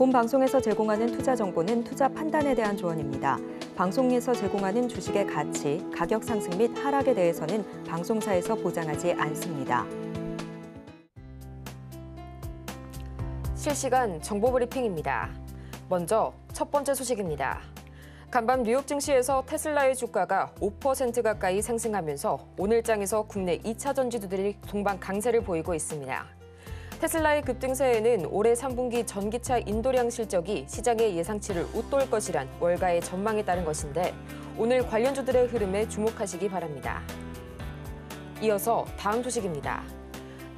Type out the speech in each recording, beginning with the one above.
본 방송에서 제공하는 투자 정보는 투자 판단에 대한 조언입니다. 방송에서 제공하는 주식의 가치, 가격 상승 및 하락에 대해서는 방송사에서 보장하지 않습니다. 실시간 정보 브리핑입니다. 먼저 첫 번째 소식입니다. 간밤 뉴욕 증시에서 테슬라의 주가가 5% 가까이 상승하면서 오늘장에서 국내 2차 전지주들이 동반 강세를 보이고 있습니다. 테슬라의 급등세에는 올해 3분기 전기차 인도량 실적이 시장의 예상치를 웃돌 것이란 월가의 전망에 따른 것인데 오늘 관련주들의 흐름에 주목하시기 바랍니다. 이어서 다음 소식입니다.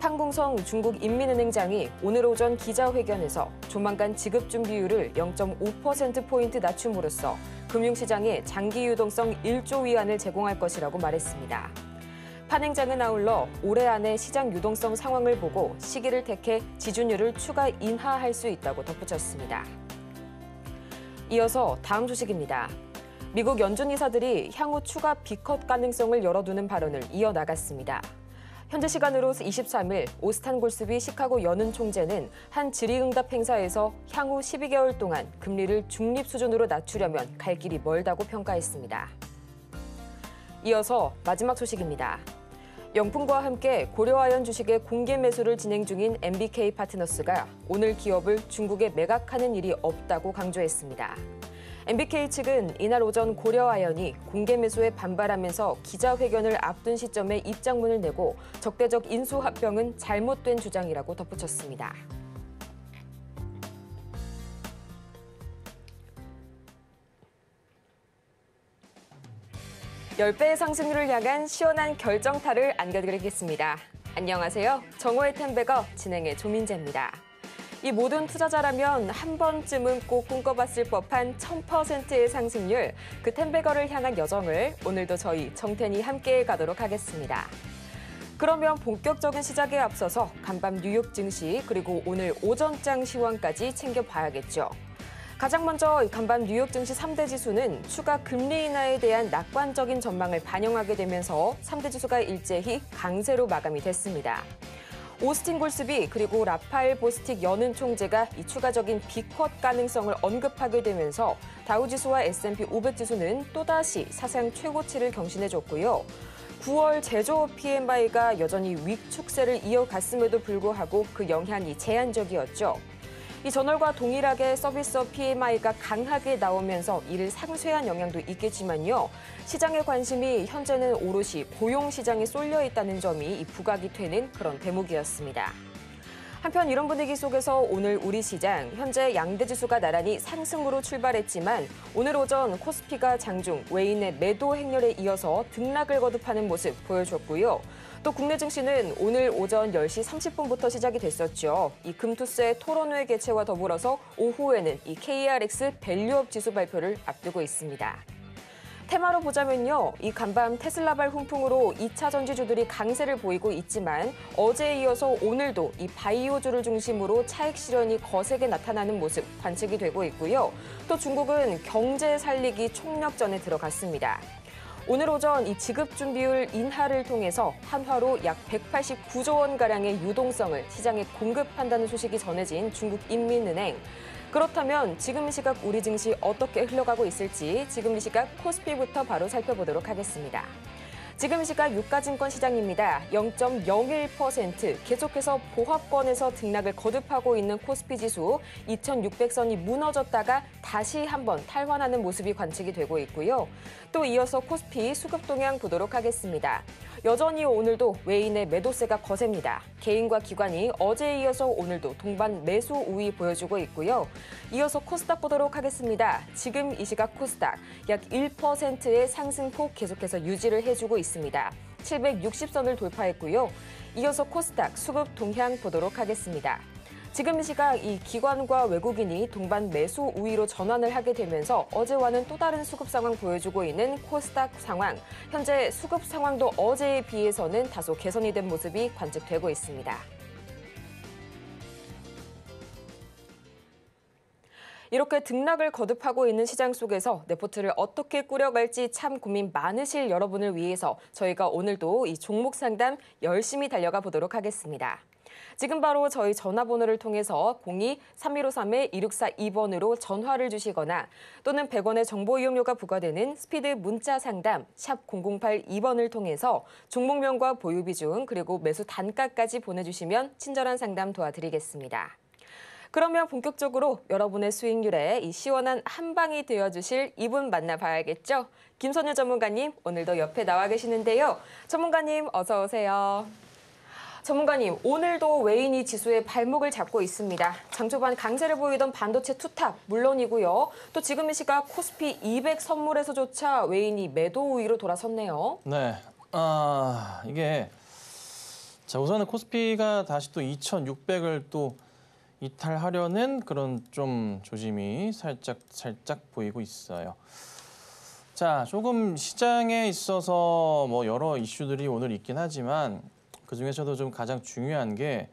탕봉성 중국 인민은행장이 오늘 오전 기자회견에서 조만간 지급 준비율을 0.5%포인트 낮춤으로써 금융시장에 장기 유동성 1조 위안을 제공할 것이라고 말했습니다. 판행장은 아울러 올해 안에 시장 유동성 상황을 보고 시기를 택해 지준율을 추가 인하할 수 있다고 덧붙였습니다. 이어서 다음 소식입니다. 미국 연준 이사들이 향후 추가 비컷 가능성을 열어두는 발언을 이어나갔습니다. 현재 시간으로 23일 오스탄 골스비 시카고 연은 총재는 한 질의응답 행사에서 향후 12개월 동안 금리를 중립 수준으로 낮추려면 갈 길이 멀다고 평가했습니다. 이어서 마지막 소식입니다. 영풍과 함께 고려화연 주식의 공개 매수를 진행 중인 MBK 파트너스가 오늘 기업을 중국에 매각하는 일이 없다고 강조했습니다. MBK 측은 이날 오전 고려아연이 공개 매수에 반발하면서 기자회견을 앞둔 시점에 입장문을 내고 적대적 인수합병은 잘못된 주장이라고 덧붙였습니다. 10배의 상승률을 향한 시원한 결정타를 안겨드리겠습니다. 안녕하세요. 정호의 텐베거 진행의 조민재입니다. 이 모든 투자자라면 한 번쯤은 꼭 꿈꿔봤을 법한 1000%의 상승률, 그 텐베거를 향한 여정을 오늘도 저희 정텐이 함께 가도록 하겠습니다. 그러면 본격적인 시작에 앞서서 간밤 뉴욕 증시 그리고 오늘 오전장 시황까지 챙겨봐야겠죠. 가장 먼저 간밤 뉴욕 증시 3대 지수는 추가 금리 인하에 대한 낙관적인 전망을 반영하게 되면서 3대 지수가 일제히 강세로 마감이 됐습니다. 오스틴 골스비 그리고 라파엘 보스틱 연은 총재가 이 추가적인 비컷 가능성을 언급하게 되면서 다우지수와 S&P 500 지수는 또다시 사상 최고치를 경신해줬고요. 9월 제조업 PMI가 여전히 위축세를 이어갔음에도 불구하고 그 영향이 제한적이었죠. 이 전월과 동일하게 서비스업 PMI가 강하게 나오면서 이를 상쇄한 영향도 있겠지만요. 시장의 관심이 현재는 오롯이 고용 시장에 쏠려 있다는 점이 부각이 되는 그런 대목이었습니다. 한편 이런 분위기 속에서 오늘 우리 시장 현재 양대 지수가 나란히 상승으로 출발했지만 오늘 오전 코스피가 장중 외인의 매도 행렬에 이어서 등락을 거듭하는 모습 보여줬고요. 또 국내 증시는 오늘 오전 10시 30분부터 시작이 됐었죠. 이 금투스의 토론회 개최와 더불어서 오후에는 이 KRX 밸류업 지수 발표를 앞두고 있습니다. 테마로 보자면요. 이 간밤 테슬라발 훈풍으로 2차 전지주들이 강세를 보이고 있지만 어제에 이어서 오늘도 이 바이오주를 중심으로 차익 실현이 거세게 나타나는 모습 관측이 되고 있고요. 또 중국은 경제 살리기 총력전에 들어갔습니다. 오늘 오전 이 지급 준비율 인하를 통해서 한화로 약 189조 원가량의 유동성을 시장에 공급한다는 소식이 전해진 중국 인민은행. 그렇다면 지금 시각 우리 증시 어떻게 흘러가고 있을지 지금 시각 코스피부터 바로 살펴보도록 하겠습니다. 지금 시각 유가증권 시장입니다. 0.01% 계속해서 보합권에서 등락을 거듭하고 있는 코스피 지수 2600선이 무너졌다가 다시 한번 탈환하는 모습이 관측이 되고 있고요. 또 이어서 코스피 수급 동향 보도록 하겠습니다. 여전히 오늘도 외인의 매도세가 거셉니다. 개인과 기관이 어제에 이어서 오늘도 동반 매수 우위 보여주고 있고요. 이어서 코스닥 보도록 하겠습니다. 지금 이 시각 코스닥 약 1%의 상승폭 계속해서 유지를 해주고 있습니다. 760선을 돌파했고요. 이어서 코스닥 수급 동향 보도록 하겠습니다. 지금 시각 이 기관과 외국인이 동반 매수 우위로 전환을 하게 되면서 어제와는 또 다른 수급 상황 보여주고 있는 코스닥 상황. 현재 수급 상황도 어제에 비해서는 다소 개선이 된 모습이 관측되고 있습니다. 이렇게 등락을 거듭하고 있는 시장 속에서 레포트를 어떻게 꾸려갈지 참 고민 많으실 여러분을 위해서 저희가 오늘도 이 종목 상담 열심히 달려가 보도록 하겠습니다. 지금 바로 저희 전화번호를 통해서 02-3153-2642번으로 전화를 주시거나 또는 100원의 정보 이용료가 부과되는 스피드 문자 상담 샵 0082번을 통해서 종목명과 보유 비중 그리고 매수 단가까지 보내주시면 친절한 상담 도와드리겠습니다. 그러면 본격적으로 여러분의 수익률에 이 시원한 한방이 되어주실 이분 만나봐야겠죠? 김선유 전문가님, 오늘도 옆에 나와 계시는데요. 전문가님, 어서 오세요. 전문가님, 오늘도 외인이 지수의 발목을 잡고 있습니다. 장초반 강세를 보이던 반도체 투탑 물론이고요. 또 지금 이 시각 코스피 200 선물에서조차 외인이 매도 우위로 돌아섰네요. 네, 아 이게 자 우선은 코스피가 다시 또 2,600을 또 이탈하려는 그런 좀 조짐이 살짝 살짝 보이고 있어요. 자, 조금 시장에 있어서 뭐 여러 이슈들이 오늘 있긴 하지만 그중에서도 좀 가장 중요한 게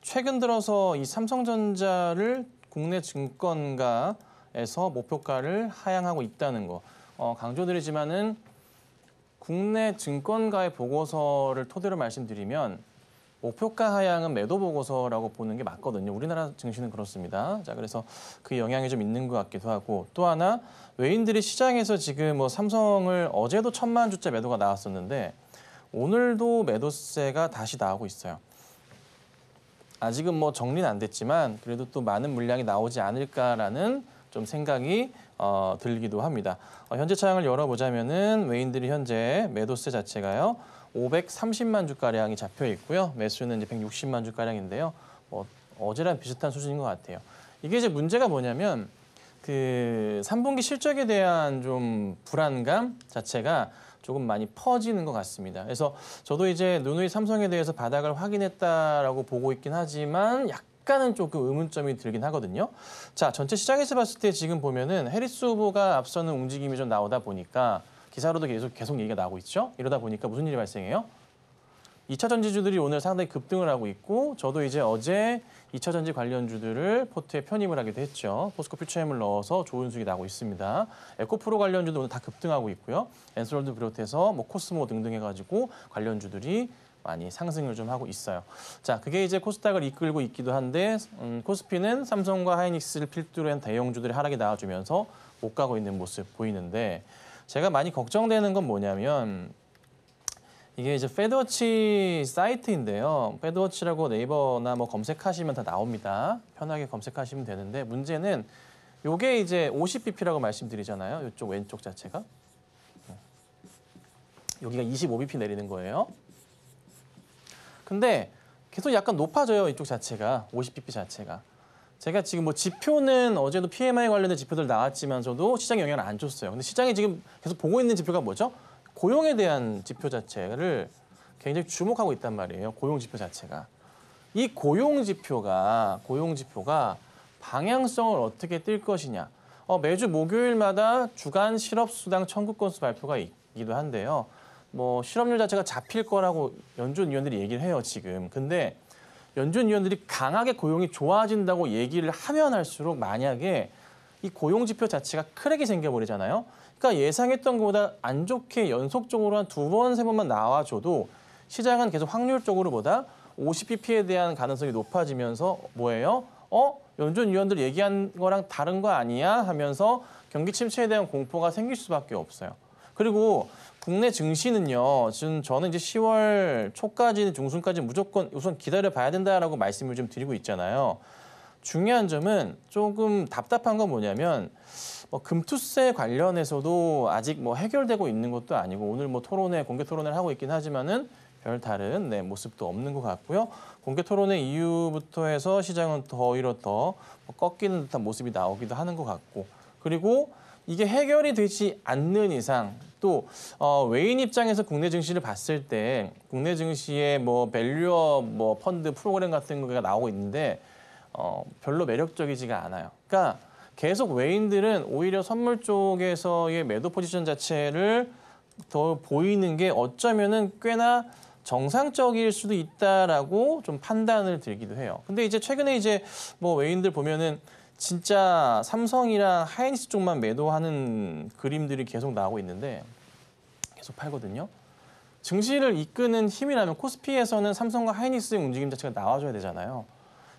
최근 들어서 이 삼성전자를 국내 증권가에서 목표가를 하향하고 있다는 거 어, 강조드리지만은 국내 증권가의 보고서를 토대로 말씀드리면 목표가 하향은 매도 보고서라고 보는 게 맞거든요. 우리나라 증시는 그렇습니다. 자, 그래서 그 영향이 좀 있는 것 같기도 하고 또 하나 외인들이 시장에서 지금 뭐 삼성을 어제도 천만 주째 매도가 나왔었는데 오늘도 매도세가 다시 나오고 있어요. 아직은 뭐 정리는 안 됐지만 그래도 또 많은 물량이 나오지 않을까라는 좀 생각이 어, 들기도 합니다. 어, 현재 차량을 열어보자면은 외인들이 현재 매도세 자체가요 530만 주가량이 잡혀 있고요 매수는 이제 160만 주가량인데요 뭐, 어제랑 비슷한 수준인 것 같아요. 이게 이제 문제가 뭐냐면 그 3분기 실적에 대한 좀 불안감 자체가 조금 많이 퍼지는 것 같습니다. 그래서 저도 이제 누누이 삼성에 대해서 바닥을 확인했다라고 보고 있긴 하지만 약간은 조금 의문점이 들긴 하거든요. 자, 전체 시장에서 봤을 때 지금 보면은 해리스 후보가 앞서는 움직임이 좀 나오다 보니까 기사로도 계속 계속 얘기가 나오고 있죠. 이러다 보니까 무슨 일이 발생해요? 2차 전지주들이 오늘 상당히 급등을 하고 있고 저도 이제 어제 2차 전지 관련주들을 포트에 편입을 하기도 했죠. 포스코 퓨처엠을 넣어서 좋은 수익이 나고 있습니다. 에코프로 관련주도 오늘 다 급등하고 있고요. 엔솔드 비롯해서 뭐 코스모 등등 해가지고 관련주들이 많이 상승을 좀 하고 있어요. 자, 그게 이제 코스닥을 이끌고 있기도 한데 음, 코스피는 삼성과 하이닉스를 필두로 한 대형주들의 하락이 나와주면서 못 가고 있는 모습 보이는데 제가 많이 걱정되는 건 뭐냐면 이게 이제 패드워치 사이트인데요. 패드워치라고 네이버나 뭐 검색하시면 다 나옵니다. 편하게 검색하시면 되는데 문제는 요게 이제 50bp라고 말씀드리잖아요. 이쪽 왼쪽 자체가. 네. 여기가 25bp 내리는 거예요. 근데 계속 약간 높아져요. 이쪽 자체가. 50bp 자체가. 제가 지금 뭐 지표는 어제도 PMI 관련된 지표들 나왔지만 저도 시장 영향을 안 줬어요. 근데 시장이 지금 계속 보고 있는 지표가 뭐죠? 고용에 대한 지표 자체를 굉장히 주목하고 있단 말이에요. 고용 지표 자체가. 이 고용 지표가 고용 지표가 방향성을 어떻게 띌 것이냐. 어, 매주 목요일마다 주간 실업수당 청구 건수 발표가 있기도 한데요. 뭐 실업률 자체가 잡힐 거라고 연준 위원들이 얘기를 해요 지금. 근데 연준 위원들이 강하게 고용이 좋아진다고 얘기를 하면 할수록 만약에 이 고용 지표 자체가 크랙이 생겨버리잖아요. 아까 그러니까 예상했던 것보다 안 좋게 연속적으로 한 두 번, 세 번만 나와줘도 시장은 계속 확률적으로 보다 5 0 p p 에 대한 가능성이 높아지면서 뭐예요? 어? 연준 위원들 얘기한 거랑 다른 거 아니야? 하면서 경기 침체에 대한 공포가 생길 수밖에 없어요. 그리고 국내 증시는요. 지금 저는 이제 10월 초까지 중순까지 무조건 우선 기다려 봐야 된다라고 말씀을 좀 드리고 있잖아요. 중요한 점은 조금 답답한 건 뭐냐면 뭐 금투세 관련해서도 아직 뭐 해결되고 있는 것도 아니고 오늘 뭐 토론회 공개 토론회를 하고 있긴 하지만은 별 다른 네, 모습도 없는 것 같고요. 공개 토론회 이후부터 해서 시장은 더이히려더 뭐 꺾이는 듯한 모습이 나오기도 하는 것 같고 그리고 이게 해결이 되지 않는 이상 또 어, 외인 입장에서 국내 증시를 봤을 때 국내 증시에뭐밸류업뭐 펀드 프로그램 같은 거가 나오고 있는데 어, 별로 매력적이지가 않아요. 그러니까 계속 외인들은 오히려 선물 쪽에서의 매도 포지션 자체를 더 보이는 게 어쩌면은 꽤나 정상적일 수도 있다라고 좀 판단을 들기도 해요. 근데 이제 최근에 이제 뭐 외인들 보면은 진짜 삼성이랑 하이닉스 쪽만 매도하는 그림들이 계속 나오고 있는데 계속 팔거든요. 증시를 이끄는 힘이라면 코스피에서는 삼성과 하이닉스의 움직임 자체가 나와줘야 되잖아요.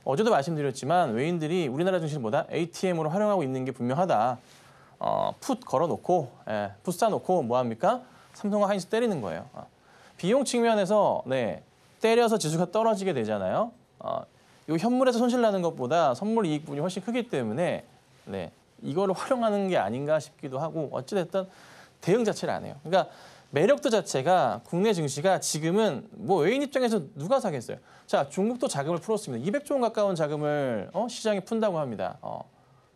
어제도 말씀드렸지만 외인들이 우리나라 증시보다 ATM으로 활용하고 있는 게 분명하다. 어, 풋 걸어놓고 예, 풋 사놓고 뭐합니까? 삼성과 하이스 때리는 거예요. 어. 비용 측면에서 네 때려서 지수가 떨어지게 되잖아요. 어, 현물에서 손실 나는 것보다 선물 이익분이 훨씬 크기 때문에 네이거 활용하는 게 아닌가 싶기도 하고 어찌됐든 대응 자체를 안 해요. 그러니까 매력도 자체가 국내 증시가 지금은 뭐 외인 입장에서 누가 사겠어요? 자, 중국도 자금을 풀었습니다. 200조 원 가까운 자금을 어, 시장에 푼다고 합니다. 어,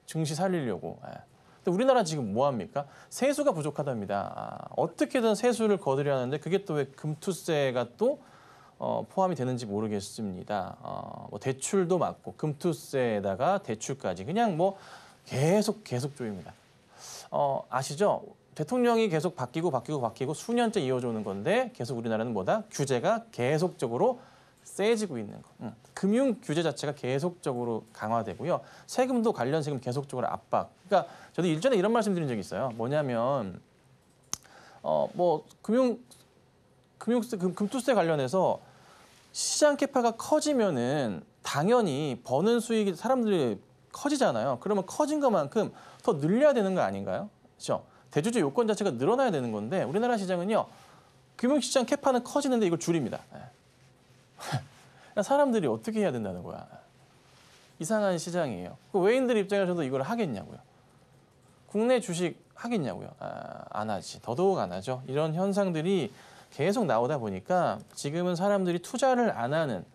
증시 살리려고. 예. 근데 우리나라 지금 뭐 합니까? 세수가 부족하답니다. 아, 어떻게든 세수를 거두려 하는데 그게 또 왜 금투세가 또 어, 포함이 되는지 모르겠습니다. 어, 뭐 대출도 맞고 금투세에다가 대출까지 그냥 뭐 계속 계속 조입니다. 어, 아시죠? 대통령이 계속 바뀌고 바뀌고 바뀌고 수년째 이어져오는 건데 계속 우리나라는 뭐다? 규제가 계속적으로 세지고 있는 거. 음. 금융 규제 자체가 계속적으로 강화되고요. 세금도 관련 세금 계속적으로 압박. 그러니까 저도 일전에 이런 말씀 드린 적이 있어요. 뭐냐면 어 뭐 금융 금융세 금, 금투세 관련해서 시장 캐파가 커지면은 당연히 버는 수익이 사람들이 커지잖아요. 그러면 커진 것만큼 더 늘려야 되는 거 아닌가요? 그렇죠? 대주주 요건 자체가 늘어나야 되는 건데 우리나라 시장은요. 금융시장 캐파는 커지는데 이걸 줄입니다. 예. 사람들이 어떻게 해야 된다는 거야. 이상한 시장이에요. 그 외인들 입장에서도 이걸 하겠냐고요. 국내 주식 하겠냐고요. 아, 안 하지. 더더욱 안 하죠. 이런 현상들이 계속 나오다 보니까 지금은 사람들이 투자를 안 하는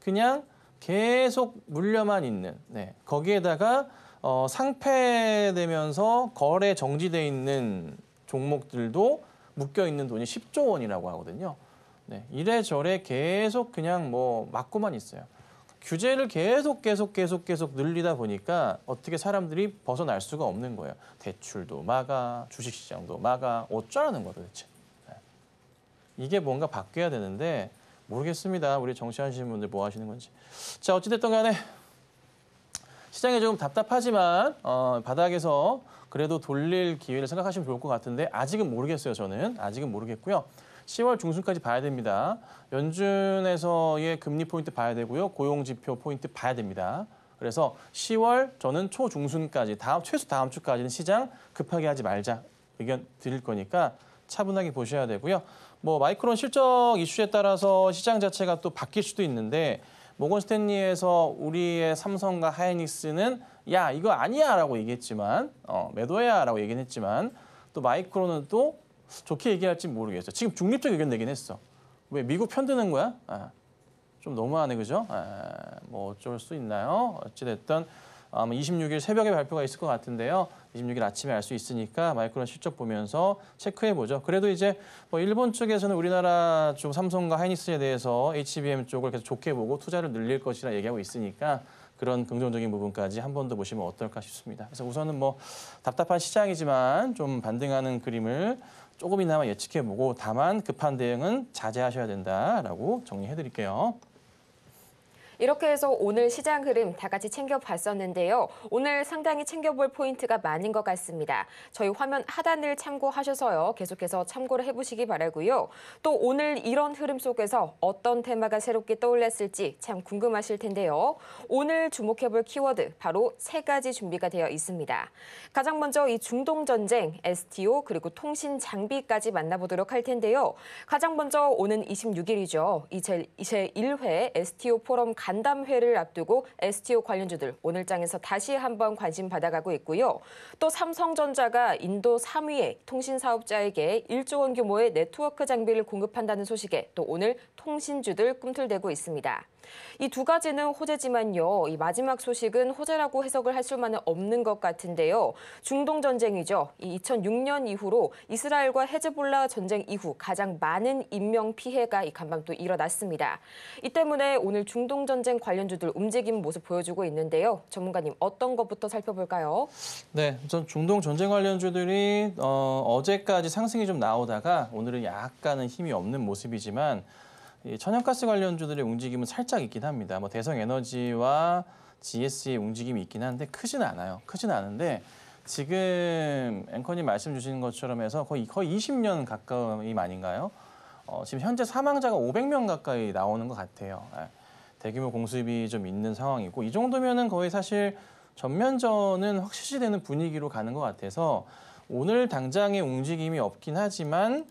그냥 계속 물려만 있는 네. 거기에다가 어, 상폐되면서 거래 정지돼 있는 종목들도 묶여 있는 돈이 10조 원이라고 하거든요. 네, 이래저래 계속 그냥 뭐 막고만 있어요. 규제를 계속 계속 계속 계속 늘리다 보니까 어떻게 사람들이 벗어날 수가 없는 거예요. 대출도 막아, 주식시장도 막아, 어쩌라는 거죠 대체. 네. 이게 뭔가 바뀌어야 되는데 모르겠습니다. 우리 정치하시는 분들 뭐 하시는 건지. 자, 어찌됐든 간에 시장이 좀 답답하지만 어, 바닥에서 그래도 돌릴 기회를 생각하시면 좋을 것 같은데 아직은 모르겠어요, 저는. 아직은 모르겠고요. 10월 중순까지 봐야 됩니다. 연준에서의 금리 포인트 봐야 되고요. 고용 지표 포인트 봐야 됩니다. 그래서 10월 저는 초중순까지 다음 최소 다음 주까지는 시장 급하게 하지 말자 의견 드릴 거니까 차분하게 보셔야 되고요. 뭐 마이크론 실적 이슈에 따라서 시장 자체가 또 바뀔 수도 있는데 모건 스탠리에서 우리의 삼성과 하이닉스는 야 이거 아니야라고 얘기했지만 어, 매도해야라고 얘기는 했지만 또 마이크로는 또 좋게 얘기할지 모르겠어. 지금 중립적 의견 내긴 했어. 왜 미국 편드는 거야? 아, 좀 너무하네 그죠? 아, 뭐 어쩔 수 있나요? 어찌됐든. 아마 26일 새벽에 발표가 있을 것 같은데요. 26일 아침에 알 수 있으니까 마이크론 실적 보면서 체크해보죠. 그래도 이제 뭐 일본 쪽에서는 우리나라 쪽 삼성과 하이닉스에 대해서 HBM 쪽을 계속 좋게 보고 투자를 늘릴 것이라 얘기하고 있으니까 그런 긍정적인 부분까지 한 번 더 보시면 어떨까 싶습니다. 그래서 우선은 뭐 답답한 시장이지만 좀 반등하는 그림을 조금이나마 예측해보고 다만 급한 대응은 자제하셔야 된다라고 정리해드릴게요. 이렇게 해서 오늘 시장 흐름 다 같이 챙겨봤었는데요. 오늘 상당히 챙겨볼 포인트가 많은 것 같습니다. 저희 화면 하단을 참고하셔서요. 계속해서 참고를 해보시기 바라고요. 또 오늘 이런 흐름 속에서 어떤 테마가 새롭게 떠올랐을지 참 궁금하실 텐데요. 오늘 주목해볼 키워드 바로 세 가지 준비가 되어 있습니다. 가장 먼저 이 중동 전쟁, STO 그리고 통신 장비까지 만나보도록 할 텐데요. 가장 먼저 오는 26일이죠. 이 제1회 STO 포럼 가 간담회를 앞두고 STO 관련주들 오늘장에서 다시 한번 관심 받아가고 있고요. 또 삼성전자가 인도 3위의 통신사업자에게 1조 원 규모의 네트워크 장비를 공급한다는 소식에 또 오늘 통신주들 꿈틀대고 있습니다. 이 두 가지는 호재지만요. 이 마지막 소식은 호재라고 해석을 할 수만은 없는 것 같은데요. 중동 전쟁이죠. 이 2006년 이후로 이스라엘과 헤즈볼라 전쟁 이후 가장 많은 인명 피해가 이 간밤도 일어났습니다. 이 때문에 오늘 중동 전쟁 전쟁 관련주들 움직임 모습 보여주고 있는데요. 전문가님 어떤 것부터 살펴볼까요? 네, 우선 중동 전쟁 관련주들이 어, 어제까지 상승이 좀 나오다가 오늘은 약간은 힘이 없는 모습이지만 이 천연가스 관련주들의 움직임은 살짝 있긴 합니다. 뭐 대성에너지와 GS의 움직임이 있긴 한데 크진 않아요. 크진 않은데 지금 앵커님 말씀 주신 것처럼 해서 거의 거의 20년 가까이 아닌가요? 어, 지금 현재 사망자가 500명 가까이 나오는 것 같아요. 예. 대규모 공수입이 좀 있는 상황이고 이 정도면은 거의 사실 전면전은 확실시 되는 분위기로 가는 것 같아서 오늘 당장의 움직임이 없긴 하지만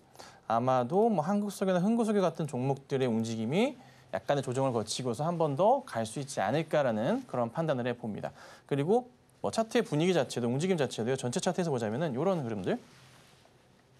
아마도 뭐 한국 석이나 흥구 석유 같은 종목들의 움직임이 약간의 조정을 거치고서 한 번 더 갈 수 있지 않을까라는 그런 판단을 해봅니다. 그리고 뭐 차트의 분위기 자체도 움직임 자체도 요 전체 차트에서 보자면은 이런 흐름들.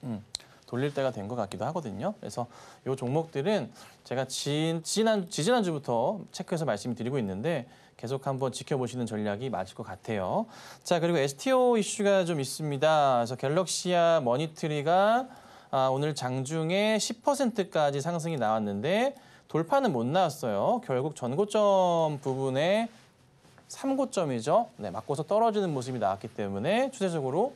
음. 돌릴 때가 된 것 같기도 하거든요. 그래서 이 종목들은 제가 진, 지난, 지난주부터 체크해서 말씀드리고 있는데 계속 한번 지켜보시는 전략이 맞을 것 같아요. 자, 그리고 STO 이슈가 좀 있습니다. 그래서 갤럭시아 머니트리가 아, 오늘 장중에 10%까지 상승이 나왔는데 돌파는 못 나왔어요. 결국 전고점 부분에 3고점이죠. 네, 맞고서 떨어지는 모습이 나왔기 때문에 추세적으로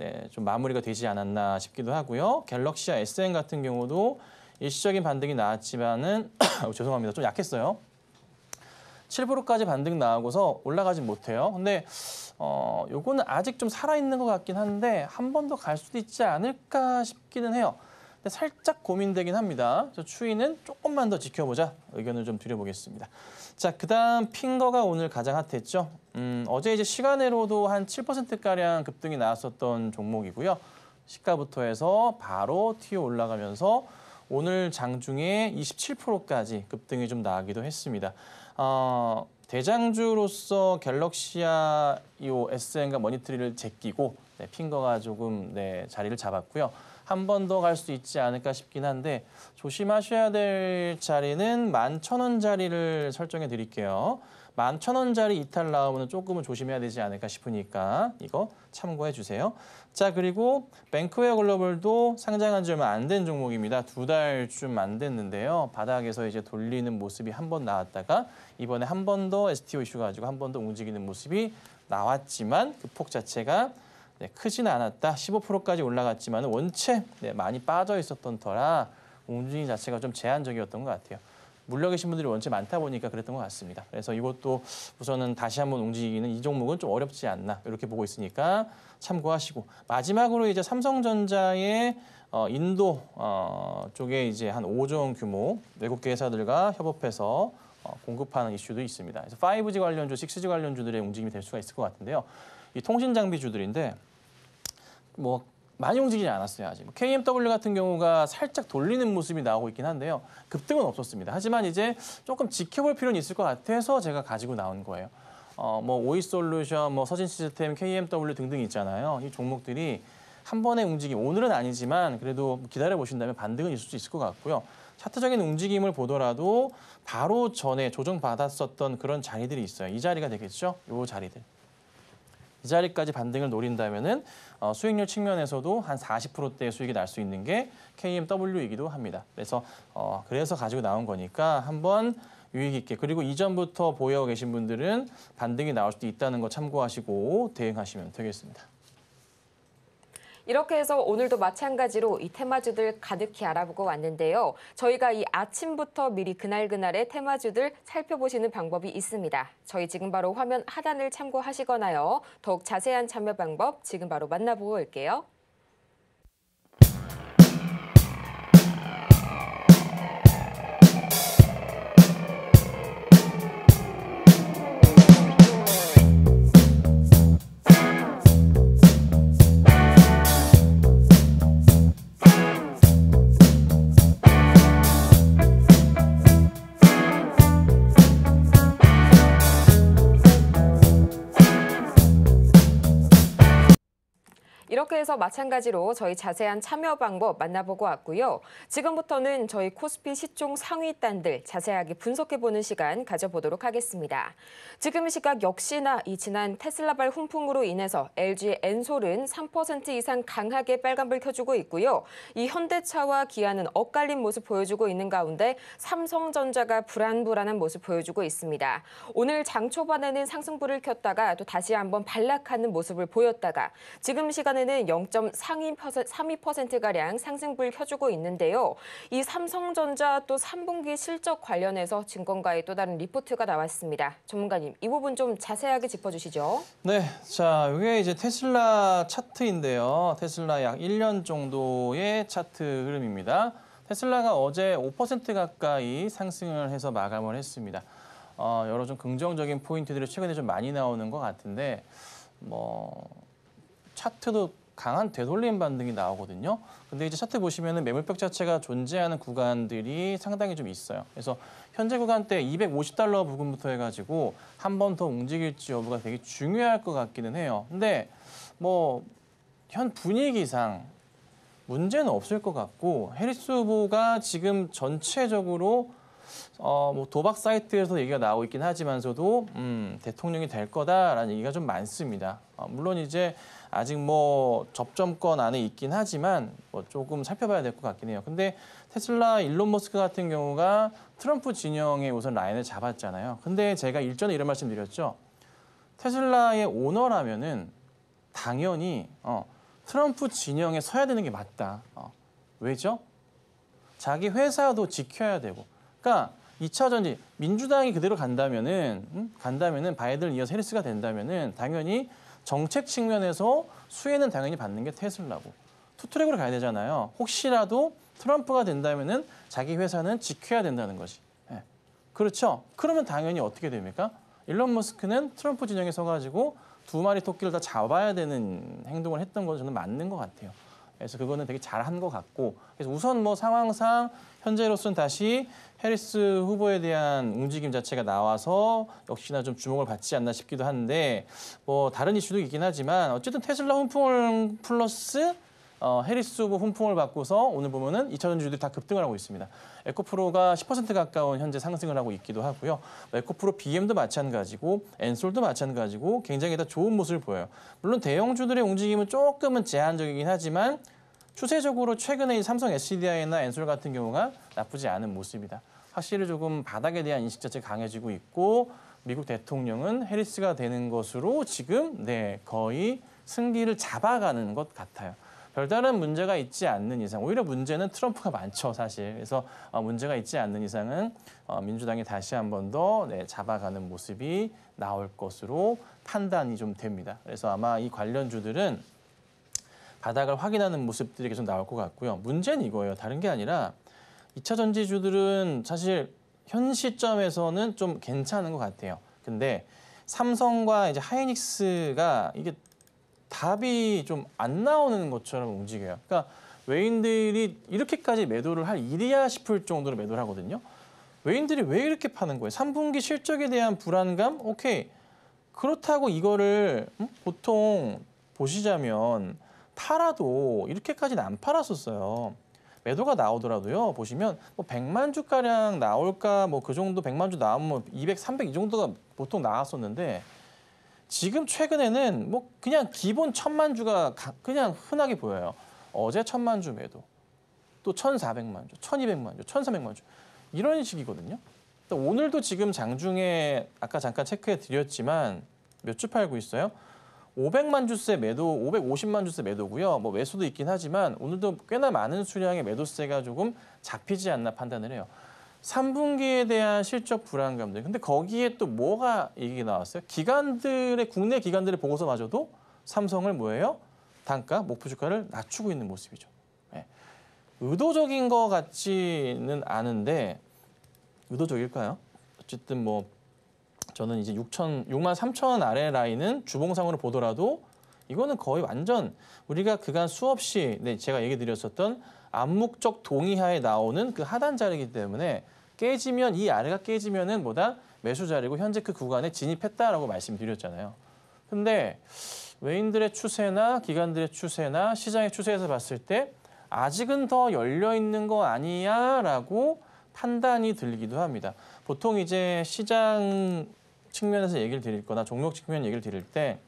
네, 좀 마무리가 되지 않았나 싶기도 하고요. 갤럭시와 SN 같은 경우도 일시적인 반등이 나왔지만은 어, 죄송합니다. 좀 약했어요. 7%까지 반등 나오고서 올라가진 못해요. 근데 어, 요거는 아직 좀 살아있는 것 같긴 한데 한 번 더 갈 수도 있지 않을까 싶기는 해요. 근데 살짝 고민되긴 합니다. 저추위는 조금만 더 지켜보자 의견을 좀 드려보겠습니다. 자, 그 다음 핑거가 오늘 가장 핫했죠. 음, 어제 이제 시간으로도 한 7%가량 급등이 나왔었던 종목이고요. 시가부터 해서 바로 튀어 올라가면서 오늘 장중에 27%까지 급등이 좀 나기도 했습니다. 어, 대장주로서 갤럭시아 이 SN과 머니트리를 제끼고 네, 핑거가 조금 네, 자리를 잡았고요. 한 번 더 갈 수 있지 않을까 싶긴 한데 조심하셔야 될 자리는 1 1원 자리를 설정해 드릴게요. 11,000원짜리 이탈 나오면 조금은 조심해야 되지 않을까 싶으니까 이거 참고해 주세요. 자, 그리고 뱅크웨어 글로벌도 상장한 지 얼마 안 된 종목입니다. 두 달쯤 안 됐는데요. 바닥에서 이제 돌리는 모습이 한 번 나왔다가 이번에 한 번 더 STO 이슈 가지고 한 번 더 움직이는 모습이 나왔지만 그 폭 자체가 네, 크진 않았다. 15%까지 올라갔지만 원체 네, 많이 빠져 있었던 터라 움직임 자체가 좀 제한적이었던 것 같아요. 물려 계신 분들이 원체 많다 보니까 그랬던 것 같습니다. 그래서 이것도 우선은 다시 한번 움직이는 이 종목은 좀 어렵지 않나 이렇게 보고 있으니까 참고하시고 마지막으로 이제 삼성전자의 어, 인도 어, 쪽에 이제 한 5조 원 규모 외국계 회사들과 협업해서 어, 공급하는 이슈도 있습니다. 그래서 5G 관련주, 6G 관련주들의 움직임이 될 수가 있을 것 같은데요. 이 통신 장비주들인데 뭐 많이 움직이지 않았어요 아직. KMW 뭐 같은 경우가 살짝 돌리는 모습이 나오고 있긴 한데요. 급등은 없었습니다. 하지만 이제 조금 지켜볼 필요는 있을 것 같아서 제가 가지고 나온 거예요. 어, 뭐 오이솔루션, 뭐 서진 시스템, KMW 등등 있잖아요. 이 종목들이 한 번의 움직임, 오늘은 아니지만 그래도 기다려 보신다면 반등은 있을 수 있을 것 같고요. 차트적인 움직임을 보더라도 바로 전에 조정받았었던 그런 자리들이 있어요. 이 자리가 되겠죠? 이 자리들. 이 자리까지 반등을 노린다면은 어, 수익률 측면에서도 한 40%대의 수익이 날 수 있는 게 KMW이기도 합니다. 그래서 어, 그래서 가지고 나온 거니까 한번 유익 있게 그리고 이전부터 보유하고 계신 분들은 반등이 나올 수도 있다는 거 참고하시고 대응하시면 되겠습니다. 이렇게 해서 오늘도 마찬가지로 이 테마주들 가득히 알아보고 왔는데요. 저희가 이 아침부터 미리 그날그날의 테마주들 살펴보시는 방법이 있습니다. 저희 지금 바로 화면 하단을 참고하시거나요. 더욱 자세한 참여 방법 지금 바로 만나보고 올게요. 블로에서 마찬가지로 저희 자세한 참여 방법 만나보고 왔고요. 지금부터는 저희 코스피 시총 상위단들 자세하게 분석해보는 시간 가져보도록 하겠습니다. 지금 시각 역시나 이 지난 테슬라발 훈풍으로 인해서 LG 엔솔은 3% 이상 강하게 빨간불 켜주고 있고요. 이 현대차와 기아는 엇갈린 모습 보여주고 있는 가운데 삼성전자가 불안불안한 모습 보여주고 있습니다. 오늘 장 초반에는 상승불을 켰다가 또 다시 한번 반락하는 모습을 보였다가 지금 시간에는 0.32%가량 상승불 켜주고 있는데요. 이 삼성전자 또 3분기 실적 관련해서 증권가의 또 다른 리포트가 나왔습니다. 전문가님, 이 부분 좀 자세하게 짚어주시죠. 네, 자 이게 이제 테슬라 차트인데요. 테슬라 약 1년 정도의 차트 흐름입니다. 테슬라가 어제 5% 가까이 상승을 해서 마감을 했습니다. 어, 여러 좀 긍정적인 포인트들이 최근에 좀 많이 나오는 것 같은데 뭐 차트도 강한 되돌림 반등이 나오거든요. 근데 이제 차트 보시면은 매물벽 자체가 존재하는 구간들이 상당히 좀 있어요. 그래서 현재 구간 때 250달러 부근부터 해가지고 한 번 더 움직일지 여부가 되게 중요할 것 같기는 해요. 근데 뭐 현 분위기상 문제는 없을 것 같고 해리스 후보가 지금 전체적으로 어, 뭐 도박 사이트에서 얘기가 나오고 있긴 하지만서도 음, 대통령이 될 거다라는 얘기가 좀 많습니다. 어, 물론 이제 아직 뭐 접점권 안에 있긴 하지만 뭐 조금 살펴봐야 될 것 같긴 해요. 근데 테슬라 일론 머스크 같은 경우가 트럼프 진영의 우선 라인을 잡았잖아요. 근데 제가 일전에 이런 말씀 드렸죠. 테슬라의 오너라면은 당연히 어, 트럼프 진영에 서야 되는 게 맞다. 어, 왜죠? 자기 회사도 지켜야 되고 그러니까 2차 전지 민주당이 그대로 간다면은 음? 간다면은 바이든 이어세리스가 된다면은 당연히 정책 측면에서 수혜는 당연히 받는 게 테슬라고 투트랙으로 가야 되잖아요. 혹시라도 트럼프가 된다면은 자기 회사는 지켜야 된다는 거지. 네. 그렇죠. 그러면 당연히 어떻게 됩니까? 일론 머스크는 트럼프 진영에 서가지고 두 마리 토끼를 다 잡아야 되는 행동을 했던 건 저는 맞는 것 같아요. 그래서 그거는 되게 잘한 것 같고 그래서 우선 뭐 상황상 현재로서는 다시 해리스 후보에 대한 움직임 자체가 나와서 역시나 좀 주목을 받지 않나 싶기도 한데 뭐 다른 이슈도 있긴 하지만 어쨌든 테슬라 훈풍 을 플러스 어, 해리스 후보 훈풍을 받고서 오늘 보면은 2차 전지주들이 다 급등을 하고 있습니다. 에코프로가 10% 가까운 현재 상승을 하고 있기도 하고요. 뭐 에코프로 BM도 마찬가지고 엔솔도 마찬가지고 굉장히 다 좋은 모습을 보여요. 물론 대형주들의 움직임은 조금은 제한적이긴 하지만 추세적으로 최근에 이 삼성 SDI나 엔솔 같은 경우가 나쁘지 않은 모습이다. 확실히 조금 바닥에 대한 인식 자체가 강해지고 있고 미국 대통령은 해리스가 되는 것으로 지금 네 거의 승기를 잡아가는 것 같아요. 별다른 문제가 있지 않는 이상 오히려 문제는 트럼프가 많죠 사실 그래서 어, 문제가 있지 않는 이상은 어, 민주당이 다시 한 번더 네, 잡아가는 모습이 나올 것으로 판단이 좀 됩니다 그래서 아마 이 관련주들은 바닥을 확인하는 모습들이 계속 나올 것 같고요. 문제는 이거예요. 다른 게 아니라 2차 전지주들은 사실 현 시점에서는 좀 괜찮은 것 같아요. 근데 삼성과 이제 하이닉스가 이게 답이 좀 안 나오는 것처럼 움직여요. 그러니까 외인들이 이렇게까지 매도를 할 일이야 싶을 정도로 매도를 하거든요. 외인들이 왜 이렇게 파는 거예요? 3분기 실적에 대한 불안감? 오케이. 그렇다고 이거를 음? 보통 보시자면 팔아도 이렇게까지는 안 팔았었어요. 매도가 나오더라도요. 보시면 뭐 100만 주가량 나올까 뭐 그 정도 100만 주 나오면 200, 뭐 300 이 정도가 보통 나왔었는데 지금 최근에는 뭐 그냥 기본 1 0 0 0만 주가 그냥 흔하게 보여요. 어제 1 0 0 0만주 매도, 또 1,400만 주, 1,200만 주, 1,300만 주 이런 식이거든요. 그러니까 오늘도 지금 장중에 아까 잠깐 체크해 드렸지만 몇 주 팔고 있어요? 500만 주세 매도, 550만 주세 매도고요. 뭐 매수도 있긴 하지만 오늘도 꽤나 많은 수량의 매도세가 조금 잡히지 않나 판단을 해요. 3분기에 대한 실적 불안감들. 근데 거기에 또 뭐가 이게 나왔어요? 기관들의 국내 기관들의 보고서마저도 삼성을 뭐예요? 단가, 목표 주가를 낮추고 있는 모습이죠. 예. 의도적인 것 같지는 않은데 의도적일까요? 어쨌든 뭐 저는 이제 6천, 6만 3천 아래 라인은 주봉상으로 보더라도 이거는 거의 완전 우리가 그간 수없이 네, 제가 얘기 드렸었던 암묵적 동의하에 나오는 그 하단 자리이기 때문에 깨지면 이 아래가 깨지면은 뭐다 매수 자리고 현재 그 구간에 진입했다라고 말씀드렸잖아요. 근데 외인들의 추세나 기관들의 추세나 시장의 추세에서 봤을 때 아직은 더 열려 있는 거 아니야라고 판단이 들기도 합니다. 보통 이제 시장 측면에서 얘기를 드릴 거나 종목 측면 얘기를 드릴 때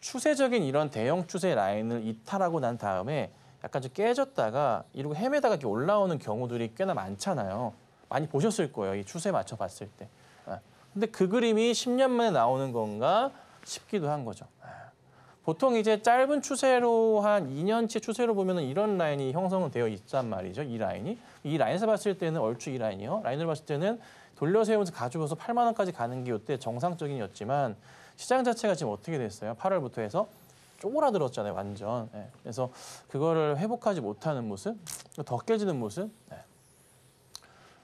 추세적인 이런 대형 추세 라인을 이탈하고 난 다음에 약간 좀 깨졌다가 이러고 헤매다가 이렇게 올라오는 경우들이 꽤나 많잖아요. 많이 보셨을 거예요. 이 추세 맞춰 봤을 때. 아, 근데 그 그림이 10년 만에 나오는 건가 싶기도 한 거죠. 아, 보통 이제 짧은 추세로 한 2년치 추세로 보면 은 이런 라인이 형성되어 있단 말이죠. 이 라인이. 이 라인에서 봤을 때는 얼추 이 라인이요. 라인을 봤을 때는 돌려세우면서 가져와서 8만 원까지 가는 게 이때 정상적인이었지만 시장 자체가 지금 어떻게 됐어요? 8월부터 해서 쪼그라들었잖아요, 완전. 예. 그래서 그거를 회복하지 못하는 모습, 더 깨지는 모습. 예.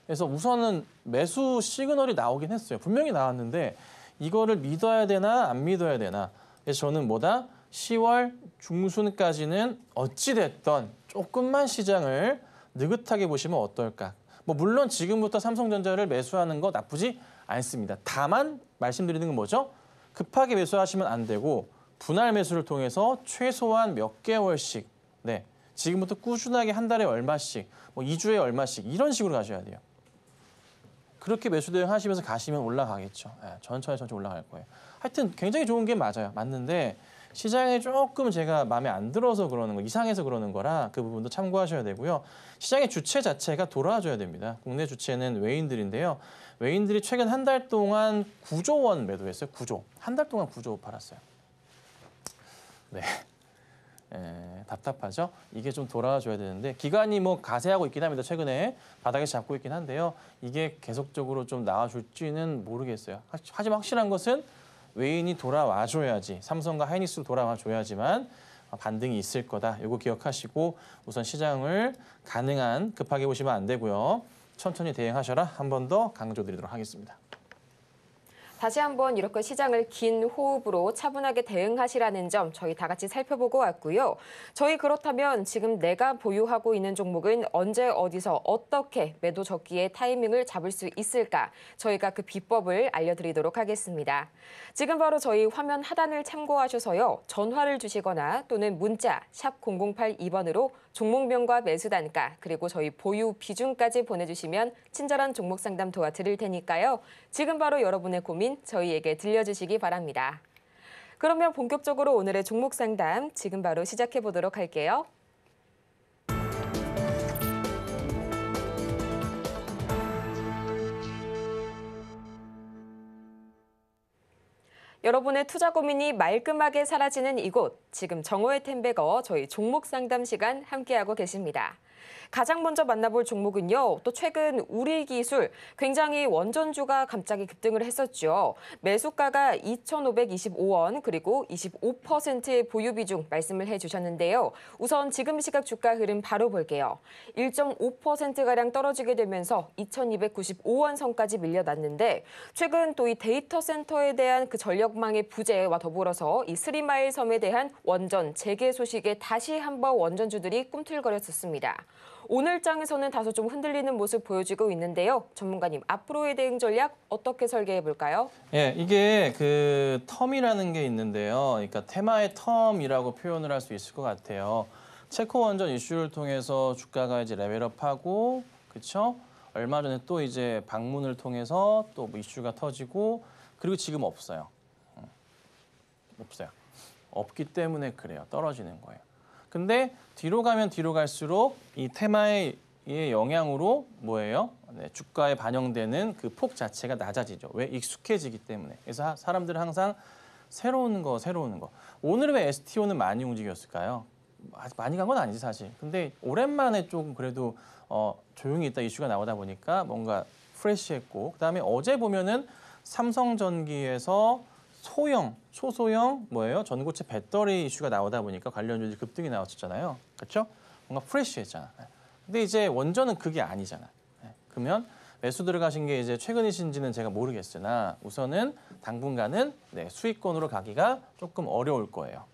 그래서 우선은 매수 시그널이 나오긴 했어요. 분명히 나왔는데 이거를 믿어야 되나 안 믿어야 되나. 그래서 저는 뭐다? 10월 중순까지는 어찌됐던 조금만 시장을 느긋하게 보시면 어떨까. 뭐 물론 지금부터 삼성전자를 매수하는 거 나쁘지 않습니다. 다만 말씀드리는 건 뭐죠? 급하게 매수하시면 안 되고 분할 매수를 통해서 최소한 몇 개월씩 네 지금부터 꾸준하게 한 달에 얼마씩 뭐 2주에 얼마씩 이런 식으로 가셔야 돼요. 그렇게 매수 대응 하시면서 가시면 올라가겠죠. 네, 천천히 천천히 올라갈 거예요. 하여튼 굉장히 좋은 게 맞아요. 맞는데 시장에 조금 제가 마음에 안 들어서 그러는 거, 이상해서 그러는 거라 그 부분도 참고하셔야 되고요. 시장의 주체 자체가 돌아와줘야 됩니다. 국내 주체는 외인들인데요. 외인들이 최근 한 달 동안 9조 원 매도했어요. 9조. 한 달 동안 9조 팔았어요. 네. 에, 답답하죠. 이게 좀 돌아와줘야 되는데 기간이 뭐 가세하고 있긴 합니다. 최근에 바닥에 잡고 있긴 한데요. 이게 계속적으로 좀 나와줄지는 모르겠어요. 하지만 확실한 것은 외인이 돌아와줘야지 삼성과 하이닉스로 돌아와줘야지만 반등이 있을 거다. 이거 기억하시고 우선 시장을 가능한 급하게 보시면 안 되고요. 천천히 대응하셔라 한 번 더 강조드리도록 하겠습니다. 다시 한번 이렇게 시장을 긴 호흡으로 차분하게 대응하시라는 점 저희 다 같이 살펴보고 왔고요. 저희 그렇다면 지금 내가 보유하고 있는 종목은 언제 어디서 어떻게 매도 적기에 타이밍을 잡을 수 있을까? 저희가 그 비법을 알려드리도록 하겠습니다. 지금 바로 저희 화면 하단을 참고하셔서요. 전화를 주시거나 또는 문자 샵 0082번으로 종목명과 매수 단가 그리고 저희 보유 비중까지 보내주시면 친절한 종목 상담 도와드릴 테니까요. 지금 바로 여러분의 고민 저희에게 들려주시기 바랍니다. 그러면 본격적으로 오늘의 종목 상담 지금 바로 시작해 보도록 할게요. 여러분의 투자 고민이 말끔하게 사라지는 이곳, 지금 정호의 텐백어 저희 종목 상담 시간 함께하고 계십니다. 가장 먼저 만나볼 종목은요. 또 최근 우리 기술 굉장히 원전주가 갑자기 급등을 했었죠. 매수가가 2,525원 그리고 25%의 보유 비중 말씀을 해주셨는데요. 우선 지금 시각 주가 흐름 바로 볼게요. 1.5%가량 떨어지게 되면서 2,295원 선까지 밀려났는데 최근 또 이 데이터 센터에 대한 그 전력망의 부재와 더불어서 이 스리마일 섬에 대한 원전 재개 소식에 다시 한번 원전주들이 꿈틀거렸었습니다. 오늘장에서는 다소 좀 흔들리는 모습 보여주고 있는데요. 전문가님, 앞으로의 대응 전략 어떻게 설계해 볼까요? 예, 이게 그 텀이라는 게 있는데요. 그러니까 테마의 텀이라고 표현을 할 수 있을 것 같아요. 체코 원전 이슈를 통해서 주가가 이제 레벨업하고 그렇죠? 얼마 전에 또 이제 방문을 통해서 또뭐 이슈가 터지고 그리고 지금 없어요. 음, 없어요. 없기 때문에 그래요. 떨어지는 거예요. 근데 뒤로 가면 뒤로 갈수록 이 테마의 영향으로 뭐예요? 네, 주가에 반영되는 그 폭 자체가 낮아지죠. 왜? 익숙해지기 때문에. 그래서 사람들은 항상 새로운 거, 새로운 거. 오늘 왜 STO는 많이 움직였을까요? 아, 많이 간 건 아니지 사실. 근데 오랜만에 조금 그래도 어, 조용히 있다 이슈가 나오다 보니까 뭔가 프레쉬했고 그다음에 어제 보면은 삼성전기에서 소형, 소소형 뭐예요? 전고체 배터리 이슈가 나오다 보니까 관련주들 급등이 나왔었잖아요. 그렇죠? 뭔가 프레쉬했잖아. 네. 근데 이제 원전은 그게 아니잖아. 네. 그러면 매수 들어가신 게 이제 최근이신지는 제가 모르겠으나 우선은 당분간은 네, 수익권으로 가기가 조금 어려울 거예요.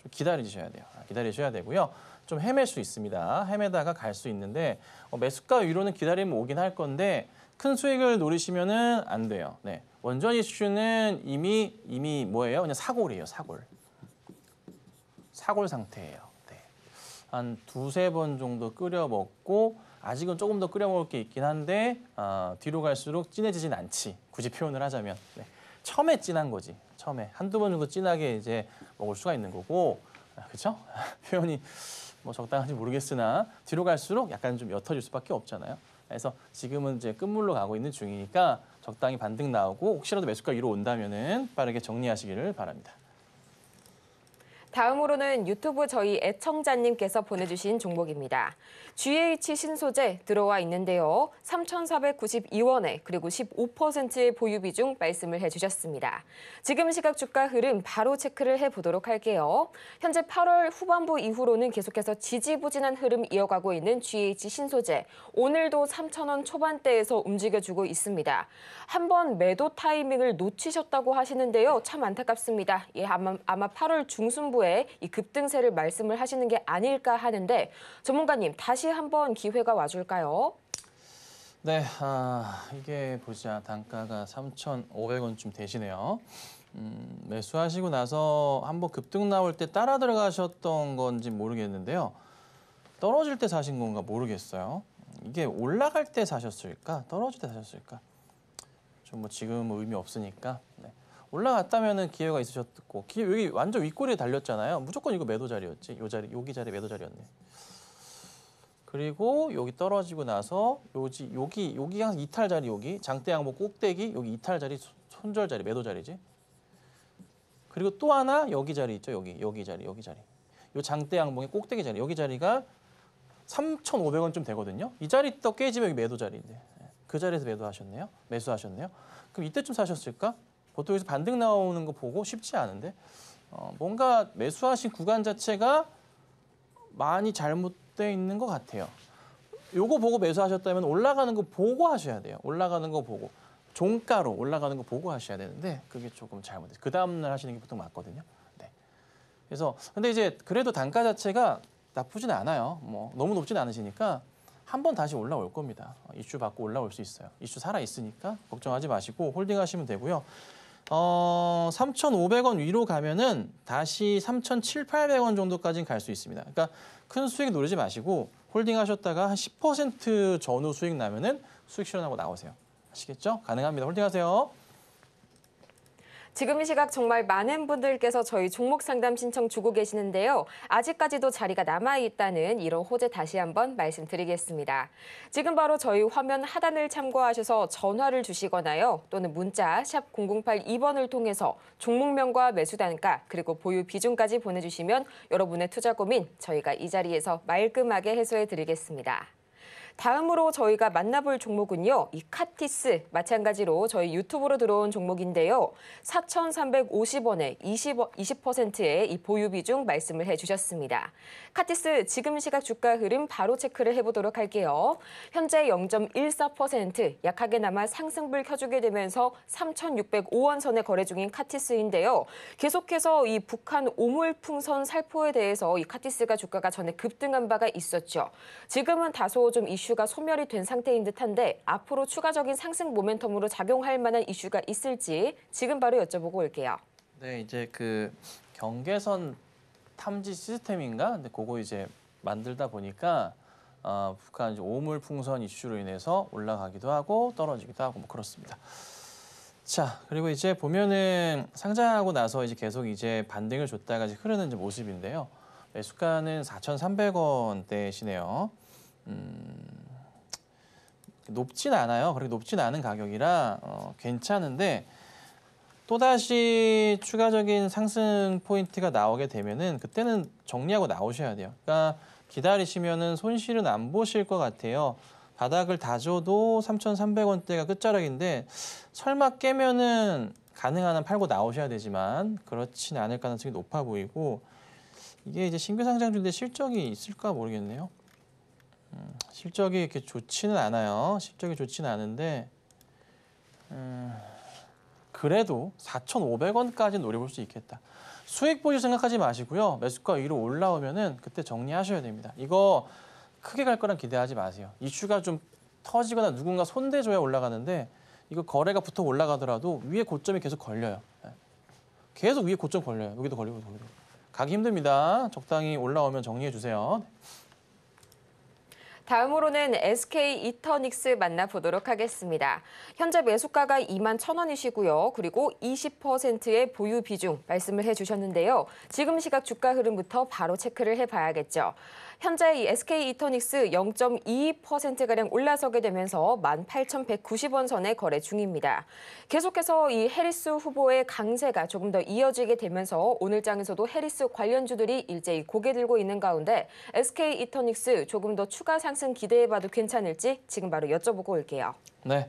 좀 기다리셔야 돼요. 아, 기다리셔야 되고요. 좀 헤맬 수 있습니다. 헤매다가 갈 수 있는데 어, 매수가 위로는 기다리면 오긴 할 건데 큰 수익을 노리시면은 안 돼요. 네. 원전 이슈는 이미 이미 뭐예요? 그냥 사골이에요, 사골. 사골 상태예요. 네. 한 두세 번 정도 끓여 먹고 아직은 조금 더 끓여 먹을 게 있긴 한데 어, 뒤로 갈수록 진해지진 않지. 굳이 표현을 하자면. 네. 처음에 진한 거지. 처음에 한두 번 정도 진하게 이제 먹을 수가 있는 거고. 그렇죠? 표현이 뭐 적당한지 모르겠으나 뒤로 갈수록 약간 좀 옅어질 수밖에 없잖아요. 그래서 지금은 이제 끝물로 가고 있는 중이니까 적당히 반등 나오고 혹시라도 매수가 위로 온다면은 빠르게 정리하시기를 바랍니다. 다음으로는 유튜브 저희 애청자님께서 보내주신 종목입니다. GH 신소재 들어와 있는데요. 3,492원에 그리고 15%의 보유비중 말씀을 해주셨습니다. 지금 시각 주가 흐름 바로 체크를 해보도록 할게요. 현재 8월 후반부 이후로는 계속해서 지지부진한 흐름 이어가고 있는 GH 신소재. 오늘도 3,000원 초반대에서 움직여주고 있습니다. 한번 매도 타이밍을 놓치셨다고 하시는데요. 참 안타깝습니다. 예, 아마, 아마 8월 중순부에 후에 이 급등세를 말씀을 하시는 게 아닐까 하는데 전문가님 다시 한번 기회가 와줄까요? 네, 아, 이게 보자 단가가 3,500원쯤 되시네요. 음, 매수하시고 나서 한번 급등 나올 때 따라 들어가셨던 건지 모르겠는데요. 떨어질 때 사신 건가 모르겠어요. 이게 올라갈 때 사셨을까? 떨어질 때 사셨을까? 좀뭐 지금 의미 없으니까 올라갔다면은 기회가 있으셨고 기회 여기 완전 윗꼬리에 달렸잖아요. 무조건 이거 매도 자리였지. 요 자리 여기 자리 매도 자리였네. 그리고 여기 떨어지고 나서 요지 여기 여기 항상 이탈 자리 여기 장대 항목 꼭대기 여기 이탈 자리 손절 자리 매도 자리지. 그리고 또 하나 여기 자리 있죠. 여기 여기 자리 여기 자리. 요 장대 항목의 꼭대기 자리 여기 자리가 3,500원쯤 되거든요. 이 자리 또 깨지면 매도 자리인데 그 자리에서 매도하셨네요. 매수하셨네요. 그럼 이때쯤 사셨을까? 보통 여기서 반등 나오는 거 보고 쉽지 않은데 어, 뭔가 매수하신 구간 자체가 많이 잘못돼 있는 것 같아요. 요거 보고 매수하셨다면 올라가는 거 보고 하셔야 돼요. 올라가는 거 보고. 종가로 올라가는 거 보고 하셔야 되는데 그게 조금 잘못돼그 다음날 하시는 게 보통 맞거든요. 네. 그래서 근데 이제 그래도 단가 자체가 나쁘진 않아요. 뭐 너무 높진 않으시니까 한 번 다시 올라올 겁니다. 이슈 받고 올라올 수 있어요. 이슈 살아 있으니까 걱정하지 마시고 홀딩하시면 되고요. 어, 3,500원 위로 가면은 다시 3,700원 정도까지는 갈 수 있습니다. 그러니까 큰 수익 노리지 마시고 홀딩 하셨다가 한 10% 전후 수익 나면은 수익 실현하고 나오세요. 아시겠죠? 가능합니다. 홀딩 하세요. 지금 이 시각 정말 많은 분들께서 저희 종목 상담 신청 주고 계시는데요. 아직까지도 자리가 남아있다는 이런 호재 다시 한번 말씀드리겠습니다. 지금 바로 저희 화면 하단을 참고하셔서 전화를 주시거나요. 또는 문자 샵 0082번을 통해서 종목명과 매수 단가 그리고 보유 비중까지 보내주시면 여러분의 투자 고민 저희가 이 자리에서 말끔하게 해소해 드리겠습니다. 다음으로 저희가 만나볼 종목은요. 이 카티스 마찬가지로 저희 유튜브로 들어온 종목인데요. 4,350원에 20, 20%의 이 보유 비중 말씀을 해주셨습니다. 카티스 지금 시각 주가 흐름 바로 체크를 해보도록 할게요. 현재 0.14% 약하게나마 상승불 켜주게 되면서 3,605원 선에 거래 중인 카티스인데요. 계속해서 이 북한 오물풍선 살포에 대해서 이 카티스가 주가가 전에 급등한 바가 있었죠. 지금은 다소 좀 이슈 이슈가 소멸이 된 상태인 듯한데 앞으로 추가적인 상승 모멘텀으로 작용할 만한 이슈가 있을지 지금 바로 여쭤보고 올게요. 네, 이제 그 경계선 탐지 시스템인가? 근데 그거 이제 만들다 보니까 어, 북한 이제 오물 풍선 이슈로 인해서 올라가기도 하고 떨어지기도 하고 뭐 그렇습니다. 자, 그리고 이제 보면은 상장하고 나서 이제 계속 이제 반등을 줬다가 이제 흐르는 이제 모습인데요. 매수가는 4,300원대시네요. 음, 높진 않아요. 그렇게 높진 않은 가격이라 어, 괜찮은데 또다시 추가적인 상승 포인트가 나오게 되면은 그때는 정리하고 나오셔야 돼요. 그러니까 기다리시면은 손실은 안 보실 것 같아요. 바닥을 다져도 3,300원대가 끝자락인데 설마 깨면은 가능한 한 팔고 나오셔야 되지만 그렇진 않을 가능성이 높아 보이고 이게 이제 신규 상장주인데 실적이 있을까 모르겠네요. 실적이 이렇게 좋지는 않아요. 실적이 좋지는 않은데 음, 그래도 4,500원까지 노려볼 수 있겠다. 수익 보유 생각하지 마시고요. 매수가 위로 올라오면은 그때 정리하셔야 됩니다. 이거 크게 갈 거란 기대하지 마세요. 이슈가 좀 터지거나 누군가 손대줘야 올라가는데 이거 거래가 붙어 올라가더라도 위에 고점이 계속 걸려요. 네. 계속 위에 고점 걸려요. 여기도 걸리고 여기도. 가기 힘듭니다. 적당히 올라오면 정리해 주세요. 네. 다음으로는 SK 이터닉스 만나보도록 하겠습니다. 현재 매수가가 2만 1,000원이시고요. 그리고 20%의 보유 비중 말씀을 해주셨는데요. 지금 시각 주가 흐름부터 바로 체크를 해봐야겠죠. 현재 이 SK 이터닉스 0 2가량 올라서게 되면서 18,190원 선에 거래 중입니다. 계속해서 이 해리스 후보의 강세가 조금 더 이어지게 되면서 오늘장에서도 해리스 관련주들이 일제히 고개 들고 있는 가운데 SK 이터닉스 조금 더 추가 상승 기대해봐도 괜찮을지 지금 바로 여쭤보고 올게요. 네.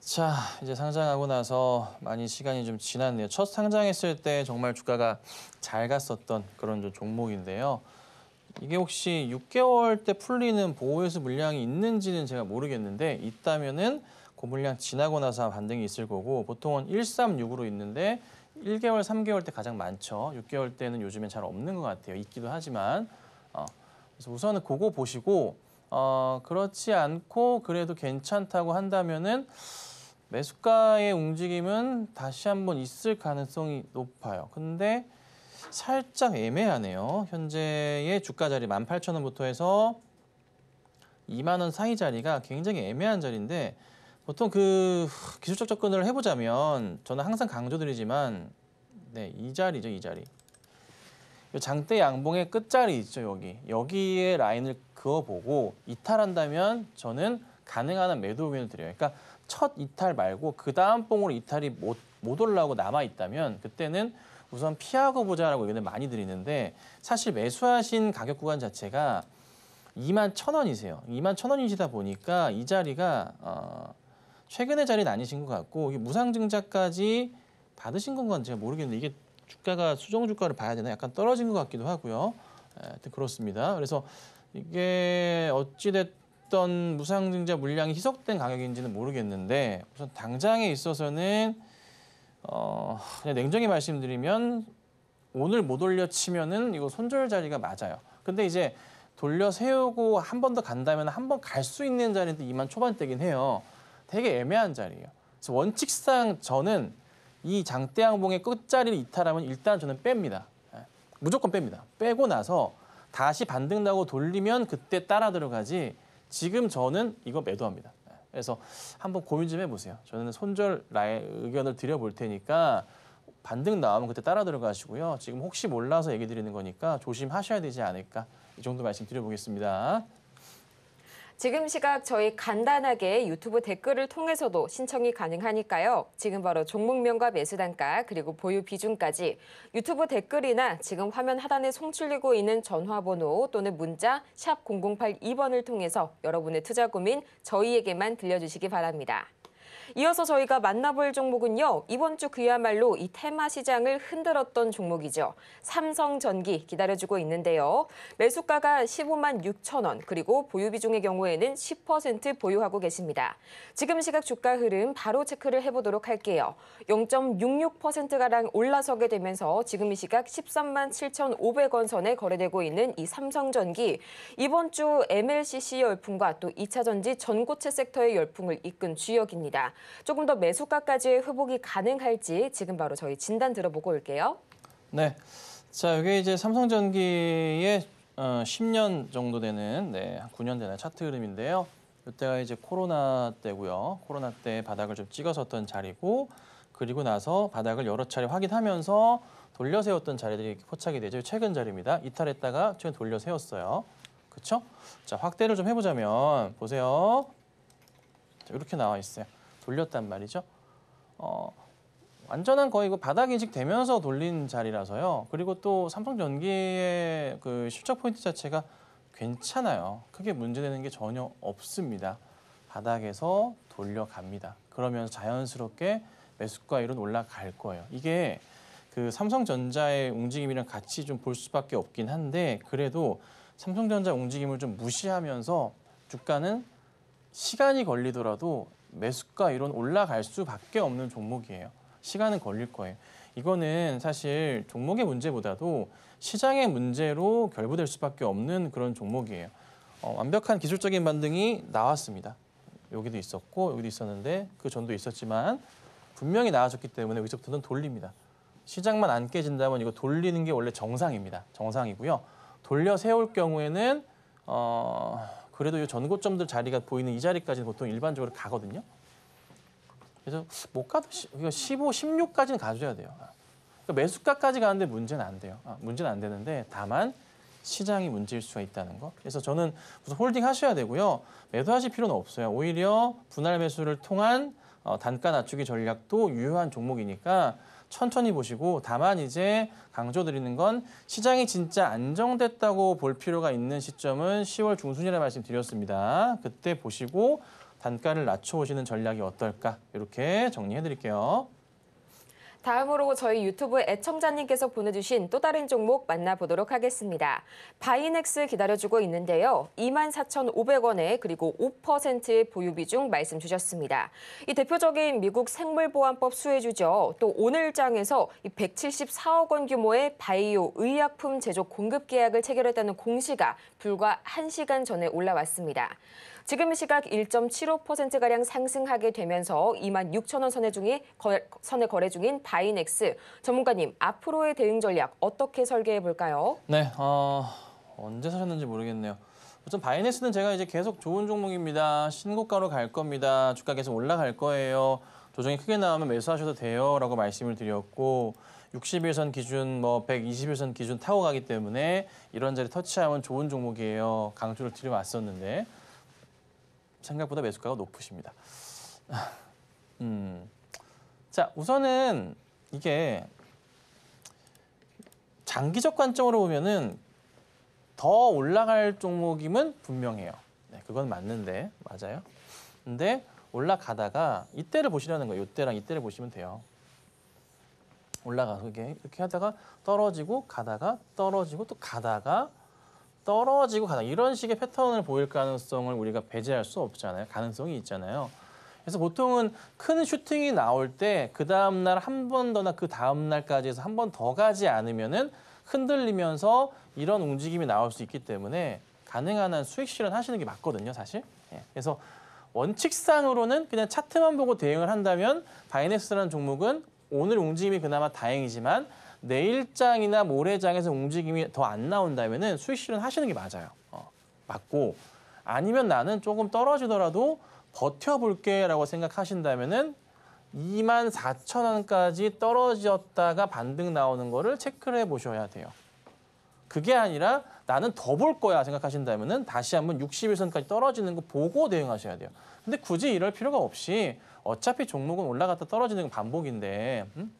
자, 이제 상장하고 나서 많이 시간이 좀 지났네요. 첫 상장했을 때 정말 주가가 잘 갔었던 그런 종목인데요. 이게 혹시 6개월 때 풀리는 보호예수 물량이 있는지는 제가 모르겠는데 있다면은 그 물량 지나고 나서 반등이 있을 거고 보통은 1, 3, 6으로 있는데 1개월, 3개월 때 가장 많죠. 6개월 때는 요즘엔 잘 없는 것 같아요. 있기도 하지만 어, 그래서 우선은 그거 보시고 어, 그렇지 않고 그래도 괜찮다고 한다면은 매수가의 움직임은 다시 한번 있을 가능성이 높아요. 근데 살짝 애매하네요. 현재의 주가 자리 18,000원부터 해서 2만 원 사이 자리가 굉장히 애매한 자리인데 보통 그 기술적 접근을 해보자면 저는 항상 강조드리지만 네, 이 자리죠, 이 자리. 장대 양봉의 끝자리 있죠, 여기. 여기에 라인을 그어보고 이탈한다면 저는 가능한 한 매도 의견을 드려요. 그러니까 첫 이탈 말고 그 다음 봉으로 이탈이 못, 못 올라오고 남아있다면 그때는 우선 피하고 보자라고 의견을 많이 드리는데 사실 매수하신 가격 구간 자체가 2만 천 원이세요. 2만 천 원이시다 보니까 이 자리가 어, 최근의 자리는 아니신 것 같고 무상증자까지 받으신 건건 제가 모르겠는데 이게 주가가 수정 주가를 봐야 되나 약간 떨어진 것 같기도 하고요. 에, 예, 그렇습니다. 그래서 이게 어찌됐던 무상증자 물량이 희석된 가격인지는 모르겠는데 우선 당장에 있어서는 어, 그냥 냉정히 말씀드리면 오늘 못 올려 치면은 이거 손절 자리가 맞아요. 근데 이제 돌려 세우고 한 번 더 간다면 한 번 갈 수 있는 자리인 2만 초반대긴 해요. 되게 애매한 자리예요. 그래서 원칙상 저는 이 장대양봉의 끝자리를 이탈하면 일단 저는 뺍니다. 예, 무조건 뺍니다. 빼고 나서 다시 반등 나고 돌리면 그때 따라 들어가지 지금 저는 이거 매도합니다. 그래서 한번 고민 좀 해보세요. 저는 손절 라인 의견을 드려볼 테니까 반등 나오면 그때 따라 들어가시고요. 지금 혹시 몰라서 얘기 드리는 거니까 조심하셔야 되지 않을까 이 정도 말씀드려보겠습니다. 지금 시각 저희 간단하게 유튜브 댓글을 통해서도 신청이 가능하니까요. 지금 바로 종목명과 매수 단가 그리고 보유 비중까지 유튜브 댓글이나 지금 화면 하단에 송출되고 있는 전화번호 또는 문자 샵 0082번을 통해서 여러분의 투자 고민 저희에게만 들려주시기 바랍니다. 이어서 저희가 만나볼 종목은요. 이번 주 그야말로 이 테마 시장을 흔들었던 종목이죠. 삼성전기 기다려주고 있는데요. 매수가가 15만 6천 원, 그리고 보유 비중의 경우에는 10% 보유하고 계십니다. 지금 시각 주가 흐름 바로 체크를 해보도록 할게요. 0.66%가량 올라서게 되면서 지금 이 시각 13만 7,500원 선에 거래되고 있는 이 삼성전기. 이번 주 MLCC 열풍과 또 2차전지 전고체 섹터의 열풍을 이끈 주역입니다. 조금 더 매수가까지의 회복이 가능할지 지금 바로 저희 진단 들어보고 올게요. 네. 자, 이게 이제 삼성전기의 10년 어, 정도 되는 네, 9년 되는 차트 흐름인데요. 이때가 이제 코로나 때고요. 코로나 때 바닥을 좀 찍어섰던 자리고 그리고 나서 바닥을 여러 차례 확인하면서 돌려 세웠던 자리들이 포착이 되죠. 최근 자리입니다. 이탈했다가 최근 돌려 세웠어요. 그렇 자, 확대를 좀 해보자면 보세요. 자, 이렇게 나와 있어요. 돌렸단 말이죠. 어, 완전한 거의 그 바닥 인식되면서 돌린 자리라서요. 그리고 또 삼성전기의 그 실적 포인트 자체가 괜찮아요. 크게 문제되는 게 전혀 없습니다. 바닥에서 돌려갑니다. 그러면서 자연스럽게 매수가 이론 올라갈 거예요. 이게 그 삼성전자의 움직임이랑 같이 좀 볼 수밖에 없긴 한데 그래도 삼성전자 움직임을 좀 무시하면서 주가는 시간이 걸리더라도 매수가 이런 올라갈 수밖에 없는 종목이에요. 시간은 걸릴 거예요. 이거는 사실 종목의 문제보다도 시장의 문제로 결부될 수밖에 없는 그런 종목이에요. 어, 완벽한 기술적인 반등이 나왔습니다. 여기도 있었고 여기도 있었는데 그 전도 있었지만 분명히 나와줬기 때문에 여기서부터는 돌립니다. 시장만 안 깨진다면 이거 돌리는 게 원래 정상입니다. 정상이고요. 돌려 세울 경우에는 어... 그래도 이 전고점들 자리가 보이는 이 자리까지는 보통 일반적으로 가거든요. 그래서 못 가도 15, 16까지는 가줘야 돼요. 그러니까 매수가까지 가는데 문제는 안 돼요. 아, 문제는 안 되는데 다만 시장이 문제일 수가 있다는 거. 그래서 저는 우선 홀딩 하셔야 되고요. 매도하실 필요는 없어요. 오히려 분할 매수를 통한 어, 단가 낮추기 전략도 유효한 종목이니까 천천히 보시고 다만 이제 강조드리는 건 시장이 진짜 안정됐다고 볼 필요가 있는 시점은 10월 중순이라 말씀드렸습니다. 그때 보시고 단가를 낮춰오시는 전략이 어떨까 이렇게 정리해드릴게요. 다음으로 저희 유튜브 애청자님께서 보내주신 또 다른 종목 만나보도록 하겠습니다. 바이넥스 기다려주고 있는데요. 24,500원에 그리고 5%의 보유비 중 말씀 주셨습니다. 이 대표적인 미국 생물보안법 수혜주죠. 또 오늘장에서 174억 원 규모의 바이오 의약품 제조 공급 계약을 체결했다는 공시가 불과 1시간 전에 올라왔습니다. 지금 시각 1.75%가량 상승하게 되면서 2만 6천 원 선에, 중에 선에 거래 중인 바이넥스. 전문가님, 앞으로의 대응 전략 어떻게 설계해 볼까요? 네, 어, 언제 사셨는지 모르겠네요. 우선 바이넥스는 제가 이제 계속 좋은 종목입니다. 신고가로 갈 겁니다. 주가 계속 올라갈 거예요. 조정이 크게 나오면 매수하셔도 돼요. 라고 말씀을 드렸고 60일선 기준, 뭐 120일선 기준 타고 가기 때문에 이런 자리 터치하면 좋은 종목이에요. 강조를 드려왔었는데 생각보다 매수가가 높으십니다. 아, 음. 자, 우선은 이게 장기적 관점으로 보면은 더 올라갈 종목임은 분명해요. 네, 그건 맞는데 맞아요. 근데 올라가다가 이때를 보시라는 거예요. 이때랑 이때를 보시면 돼요. 올라가서 이렇게, 이렇게 하다가 떨어지고 가다가 떨어지고 또 가다가 떨어지고 가다 이런 식의 패턴을 보일 가능성을 우리가 배제할 수 없잖아요. 가능성이 있잖아요. 그래서 보통은 큰 슈팅이 나올 때 그 다음날 한 번 더나 그 다음날까지 해서 한 번 더 가지 않으면은 흔들리면서 이런 움직임이 나올 수 있기 때문에 가능한 한 수익 실현 하시는 게 맞거든요, 사실. 예. 그래서 원칙상으로는 그냥 차트만 보고 대응을 한다면 바이낸스라는 종목은 오늘 움직임이 그나마 다행이지만 내일장이나 모레장에서 움직임이 더 안 나온다면은 수익 실현 하시는 게 맞아요. 어, 맞고 아니면 나는 조금 떨어지더라도 버텨볼게라고 생각하신다면은 2만 4천 원까지 떨어졌다가 반등 나오는 거를 체크를 해보셔야 돼요. 그게 아니라 나는 더 볼 거야 생각하신다면 은 다시 한번 61선까지 떨어지는 거 보고 대응하셔야 돼요. 근데 굳이 이럴 필요가 없이 어차피 종목은 올라갔다 떨어지는 건 반복인데 음?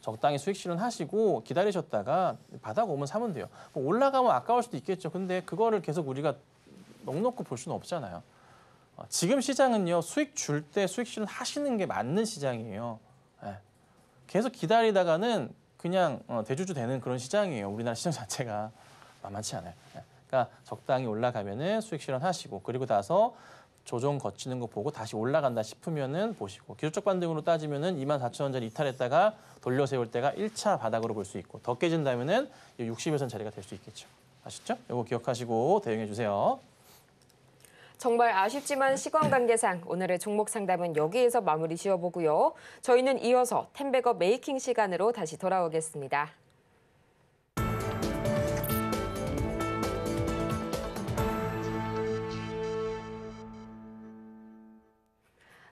적당히 수익 실현하시고 기다리셨다가 바닥 오면 사면 돼요. 뭐 올라가면 아까울 수도 있겠죠. 근데 그거를 계속 우리가 넉넉히 볼 수는 없잖아요. 어, 지금 시장은요 수익 줄 때 수익 실현 하시는 게 맞는 시장이에요. 네. 계속 기다리다가는 그냥 어, 대주주 되는 그런 시장이에요. 우리나라 시장 자체가 만만치 아, 않아요. 네. 그러니까 적당히 올라가면은 수익 실현하시고 그리고 나서 조정 거치는 거 보고 다시 올라간다 싶으면은 보시고 기술적 반등으로 따지면은 24,000원짜리 이탈했다가 돌려 세울 때가 1차 바닥으로 볼 수 있고 더 깨진다면은 60일선 자리가 될 수 있겠죠. 아셨죠? 이거 기억하시고 대응해 주세요. 정말 아쉽지만 시간 관계상 오늘의 종목 상담은 여기에서 마무리 지어보고요. 저희는 이어서 텐베거 메이킹 시간으로 다시 돌아오겠습니다.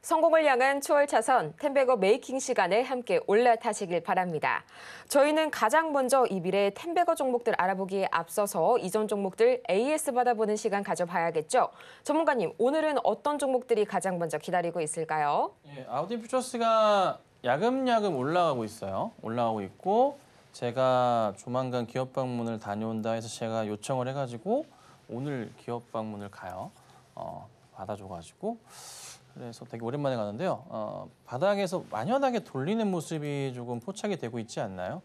성공을 향한 추월차선 텐베거 메이킹 시간을 함께 올라타시길 바랍니다. 저희는 가장 먼저 이 미래의 텐베거 종목들 알아보기에 앞서서 이전 종목들 AS 받아보는 시간 가져봐야겠죠. 전문가님, 오늘은 어떤 종목들이 가장 먼저 기다리고 있을까요? 예, 아우디 퓨처스가 야금야금 올라가고 있어요. 올라가고 있고 제가 조만간 기업 방문을 다녀온다 해서 제가 요청을 해가지고 오늘 기업 방문을 가요. 어, 받아줘가지고 그래서 되게 오랜만에 가는데요. 어, 바닥에서 만연하게 돌리는 모습이 조금 포착이 되고 있지 않나요?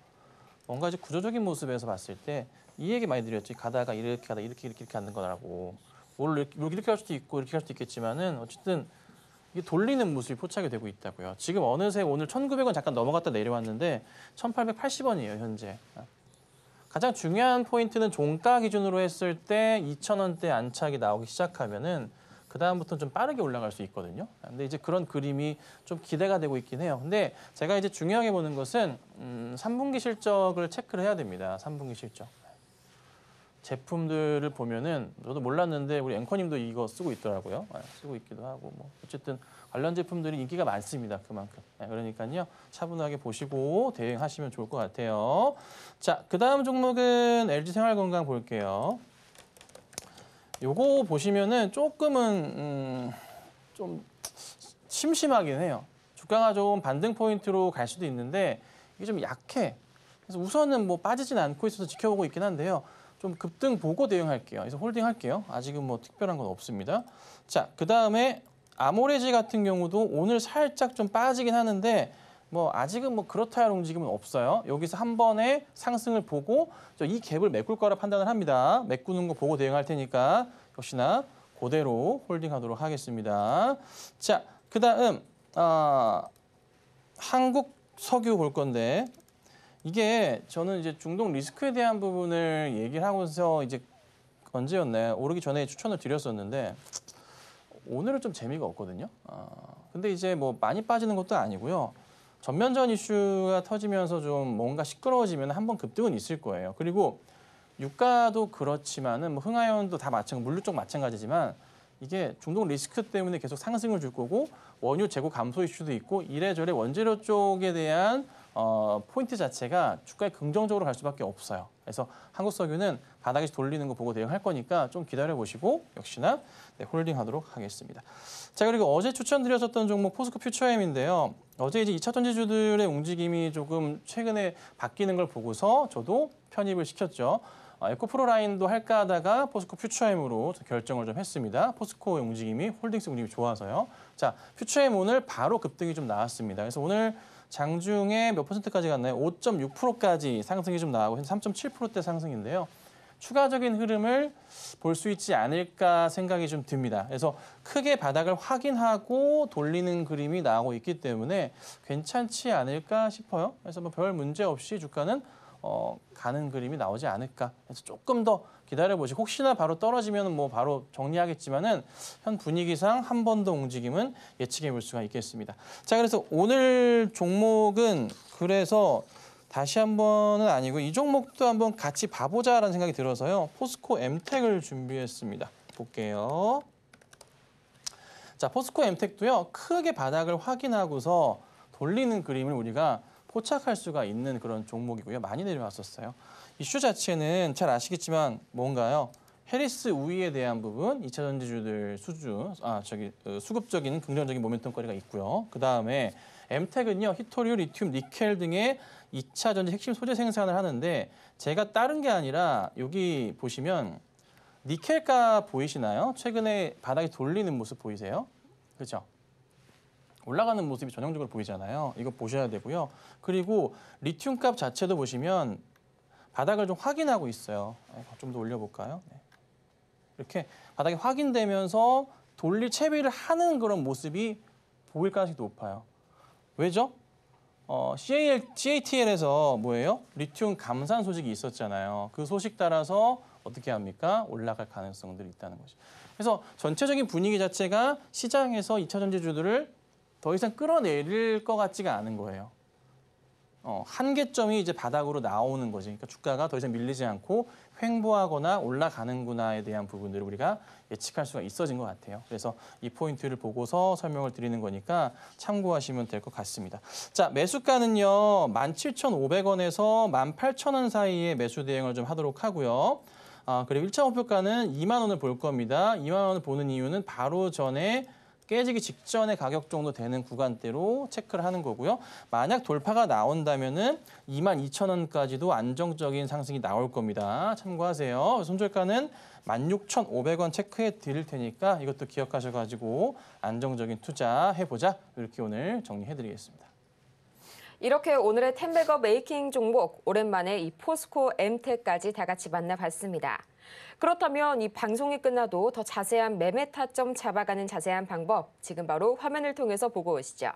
뭔가 이제 구조적인 모습에서 봤을 때 이 얘기 많이 드렸지. 가다가 이렇게 가다 이렇게 이렇게 이렇게 하는 거라고. 뭘 이렇게, 이렇게 할 수도 있고 이렇게 할 수도 있겠지만은 어쨌든 이 돌리는 모습이 포착이 되고 있다고요. 지금 어느새 오늘 1,900원 잠깐 넘어갔다 내려왔는데 1,880원이에요 현재. 가장 중요한 포인트는 종가 기준으로 했을 때 2,000원대 안착이 나오기 시작하면은 그 다음부터는 좀 빠르게 올라갈 수 있거든요. 근데 이제 그런 그림이 좀 기대가 되고 있긴 해요. 근데 제가 이제 중요하게 보는 것은 음, 3분기 실적을 체크를 해야 됩니다. 3분기 실적. 제품들을 보면은 저도 몰랐는데 우리 앵커님도 이거 쓰고 있더라고요. 예, 쓰고 있기도 하고 뭐 어쨌든 관련 제품들이 인기가 많습니다. 그만큼. 예, 그러니까요. 차분하게 보시고 대응하시면 좋을 것 같아요. 자, 그 다음 종목은 LG생활건강 볼게요. 요거 보시면은 조금은 음, 좀 심심하긴 해요. 주가가 좀 반등 포인트로 갈 수도 있는데 이게 좀 약해. 그래서 우선은 뭐 빠지진 않고 있어서 지켜보고 있긴 한데요. 좀 급등 보고 대응할게요. 그래서 홀딩 할게요. 아직은 뭐 특별한 건 없습니다. 자, 그 다음에 아모레지 같은 경우도 오늘 살짝 좀 빠지긴 하는데 뭐 아직은 뭐 그렇다 할 움직임은 없어요. 여기서 한 번에 상승을 보고 이 갭을 메꿀 거라 판단을 합니다. 메꾸는 거 보고 대응할 테니까 역시나 그대로 홀딩하도록 하겠습니다. 자, 그 다음 어, 아, 한국 석유 볼 건데 이게 저는 이제 중동 리스크에 대한 부분을 얘기를 하고서 이제 언제였나요? 오르기 전에 추천을 드렸었는데 오늘은 좀 재미가 없거든요. 어, 근데 이제 뭐 많이 빠지는 것도 아니고요. 전면전 이슈가 터지면서 좀 뭔가 시끄러워지면 한 번 급등은 있을 거예요. 그리고 유가도 그렇지만은 뭐 흥하연도 다 마찬가지, 물류 쪽 마찬가지지만 이게 중동 리스크 때문에 계속 상승을 줄 거고 원유 재고 감소 이슈도 있고 이래저래 원재료 쪽에 대한 어, 포인트 자체가 주가에 긍정적으로 갈 수밖에 없어요. 그래서 한국석유는 바닥에서 돌리는 거 보고 대응할 거니까 좀 기다려보시고 역시나 네, 홀딩하도록 하겠습니다. 자 그리고 어제 추천드렸었던 종목 포스코 퓨처엠인데요. 어제 이제 2차 전지주들의 움직임이 조금 최근에 바뀌는 걸 보고서 저도 편입을 시켰죠. 어, 에코프로 라인도 할까 하다가 포스코 퓨처엠으로 결정을 좀 했습니다. 포스코의 움직임이 홀딩스 움직임이 좋아서요. 자, 퓨처엠 오늘 바로 급등이 좀 나왔습니다. 그래서 오늘 장중에 몇 퍼센트까지 갔나요? 5.6%까지 상승이 좀 나오고 3.7%대 상승인데요. 추가적인 흐름을 볼 수 있지 않을까 생각이 좀 듭니다. 그래서 크게 바닥을 확인하고 돌리는 그림이 나오고 있기 때문에 괜찮지 않을까 싶어요. 그래서 뭐 별 문제 없이 주가는 어, 가는 그림이 나오지 않을까. 그래서 조금 더 기다려보시 고 혹시나 바로 떨어지면 뭐 바로 정리하겠지만은 현 분위기상 한 번 더 움직임은 예측해 볼 수가 있겠습니다. 자, 그래서 오늘 종목은 그래서 다시 한 번은 아니고 이 종목도 한번 같이 봐보자라는 생각이 들어서요. 포스코 엠텍을 준비했습니다. 볼게요. 자, 포스코 엠텍도요. 크게 바닥을 확인하고서 돌리는 그림을 우리가 포착할 수가 있는 그런 종목이고요. 많이 내려왔었어요. 이슈 자체는 잘 아시겠지만 뭔가요? 해리스 우위에 대한 부분, 2차 전지주들 수주, 아 저기 어, 수급적인 긍정적인 모멘텀 거리가 있고요. 그 다음에 엠텍은요 히토리오, 리튬, 니켈 등의 2차 전지 핵심 소재 생산을 하는데 제가 다른 게 아니라 여기 보시면 니켈가 보이시나요? 최근에 바닥이 돌리는 모습 보이세요? 그렇죠? 올라가는 모습이 전형적으로 보이잖아요. 이거 보셔야 되고요. 그리고 리튬 값 자체도 보시면 바닥을 좀 확인하고 있어요. 어, 좀더 올려볼까요? 네. 이렇게 바닥이 확인되면서 돌릴 채비를 하는 그런 모습이 보일 가능성이 높아요. 왜죠? 어, CAL, CATL에서 뭐예요? 리튬 감산 소식이 있었잖아요. 그 소식 따라서 어떻게 합니까? 올라갈 가능성들이 있다는 거죠. 그래서 전체적인 분위기 자체가 시장에서 이차 전지주들을 더 이상 끌어내릴 것 같지가 않은 거예요. 어, 한계점이 이제 바닥으로 나오는 거지. 그러니까 주가가 더 이상 밀리지 않고 횡보하거나 올라가는구나에 대한 부분들을 우리가 예측할 수가 있어진 것 같아요. 그래서 이 포인트를 보고서 설명을 드리는 거니까 참고하시면 될 것 같습니다. 자, 매수가는요. 17,500원에서 18,000원 사이에 매수 대행을좀 하도록 하고요. 아, 그리고 1차 목표가는 2만 원을 볼 겁니다. 2만 원을 보는 이유는 바로 전에 깨지기 직전의 가격 정도 되는 구간대로 체크를 하는 거고요. 만약 돌파가 나온다면은 22,000원까지도 안정적인 상승이 나올 겁니다. 참고하세요. 손절가는 16,500원 체크해 드릴 테니까 이것도 기억하셔가지고 안정적인 투자 해보자. 이렇게 오늘 정리해 드리겠습니다. 이렇게 오늘의 텐베거 메이킹 종목 오랜만에 이 포스코 엠텍까지 다 같이 만나봤습니다. 그렇다면 이 방송이 끝나도 더 자세한 매매 타점 잡아가는 자세한 방법 지금 바로 화면을 통해서 보고 오시죠.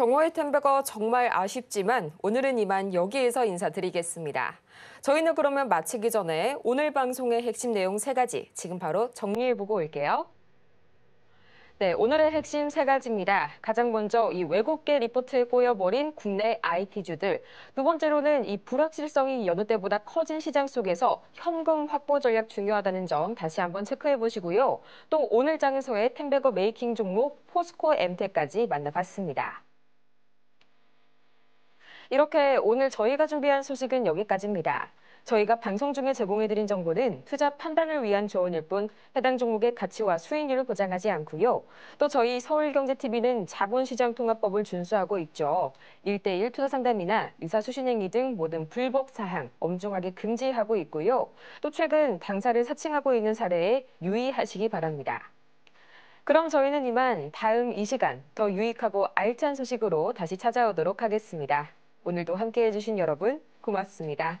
정호의 텐베거 정말 아쉽지만 오늘은 이만 여기에서 인사드리겠습니다. 저희는 그러면 마치기 전에 오늘 방송의 핵심 내용 세가지 지금 바로 정리해보고 올게요. 네, 오늘의 핵심 세 가지입니다. 가장 먼저 이 외국계 리포트에 꼬여버린 국내 IT주들. 두 번째로는 이 불확실성이 여느 때보다 커진 시장 속에서 현금 확보 전략 중요하다는 점 다시 한번 체크해 보시고요. 또 오늘 장에서의 텐베거 메이킹 종목 포스코 엠텍까지 만나봤습니다. 이렇게 오늘 저희가 준비한 소식은 여기까지입니다. 저희가 방송 중에 제공해드린 정보는 투자 판단을 위한 조언일 뿐 해당 종목의 가치와 수익률을 보장하지 않고요. 또 저희 서울경제TV는 자본시장통합법을 준수하고 있죠. 1대1 투자 상담이나 유사수신행위 등 모든 불법 사항 엄중하게 금지하고 있고요. 또 최근 당사를 사칭하고 있는 사례에 유의하시기 바랍니다. 그럼 저희는 이만 다음 이 시간 더 유익하고 알찬 소식으로 다시 찾아오도록 하겠습니다. 오늘도 함께해 주신 여러분 고맙습니다.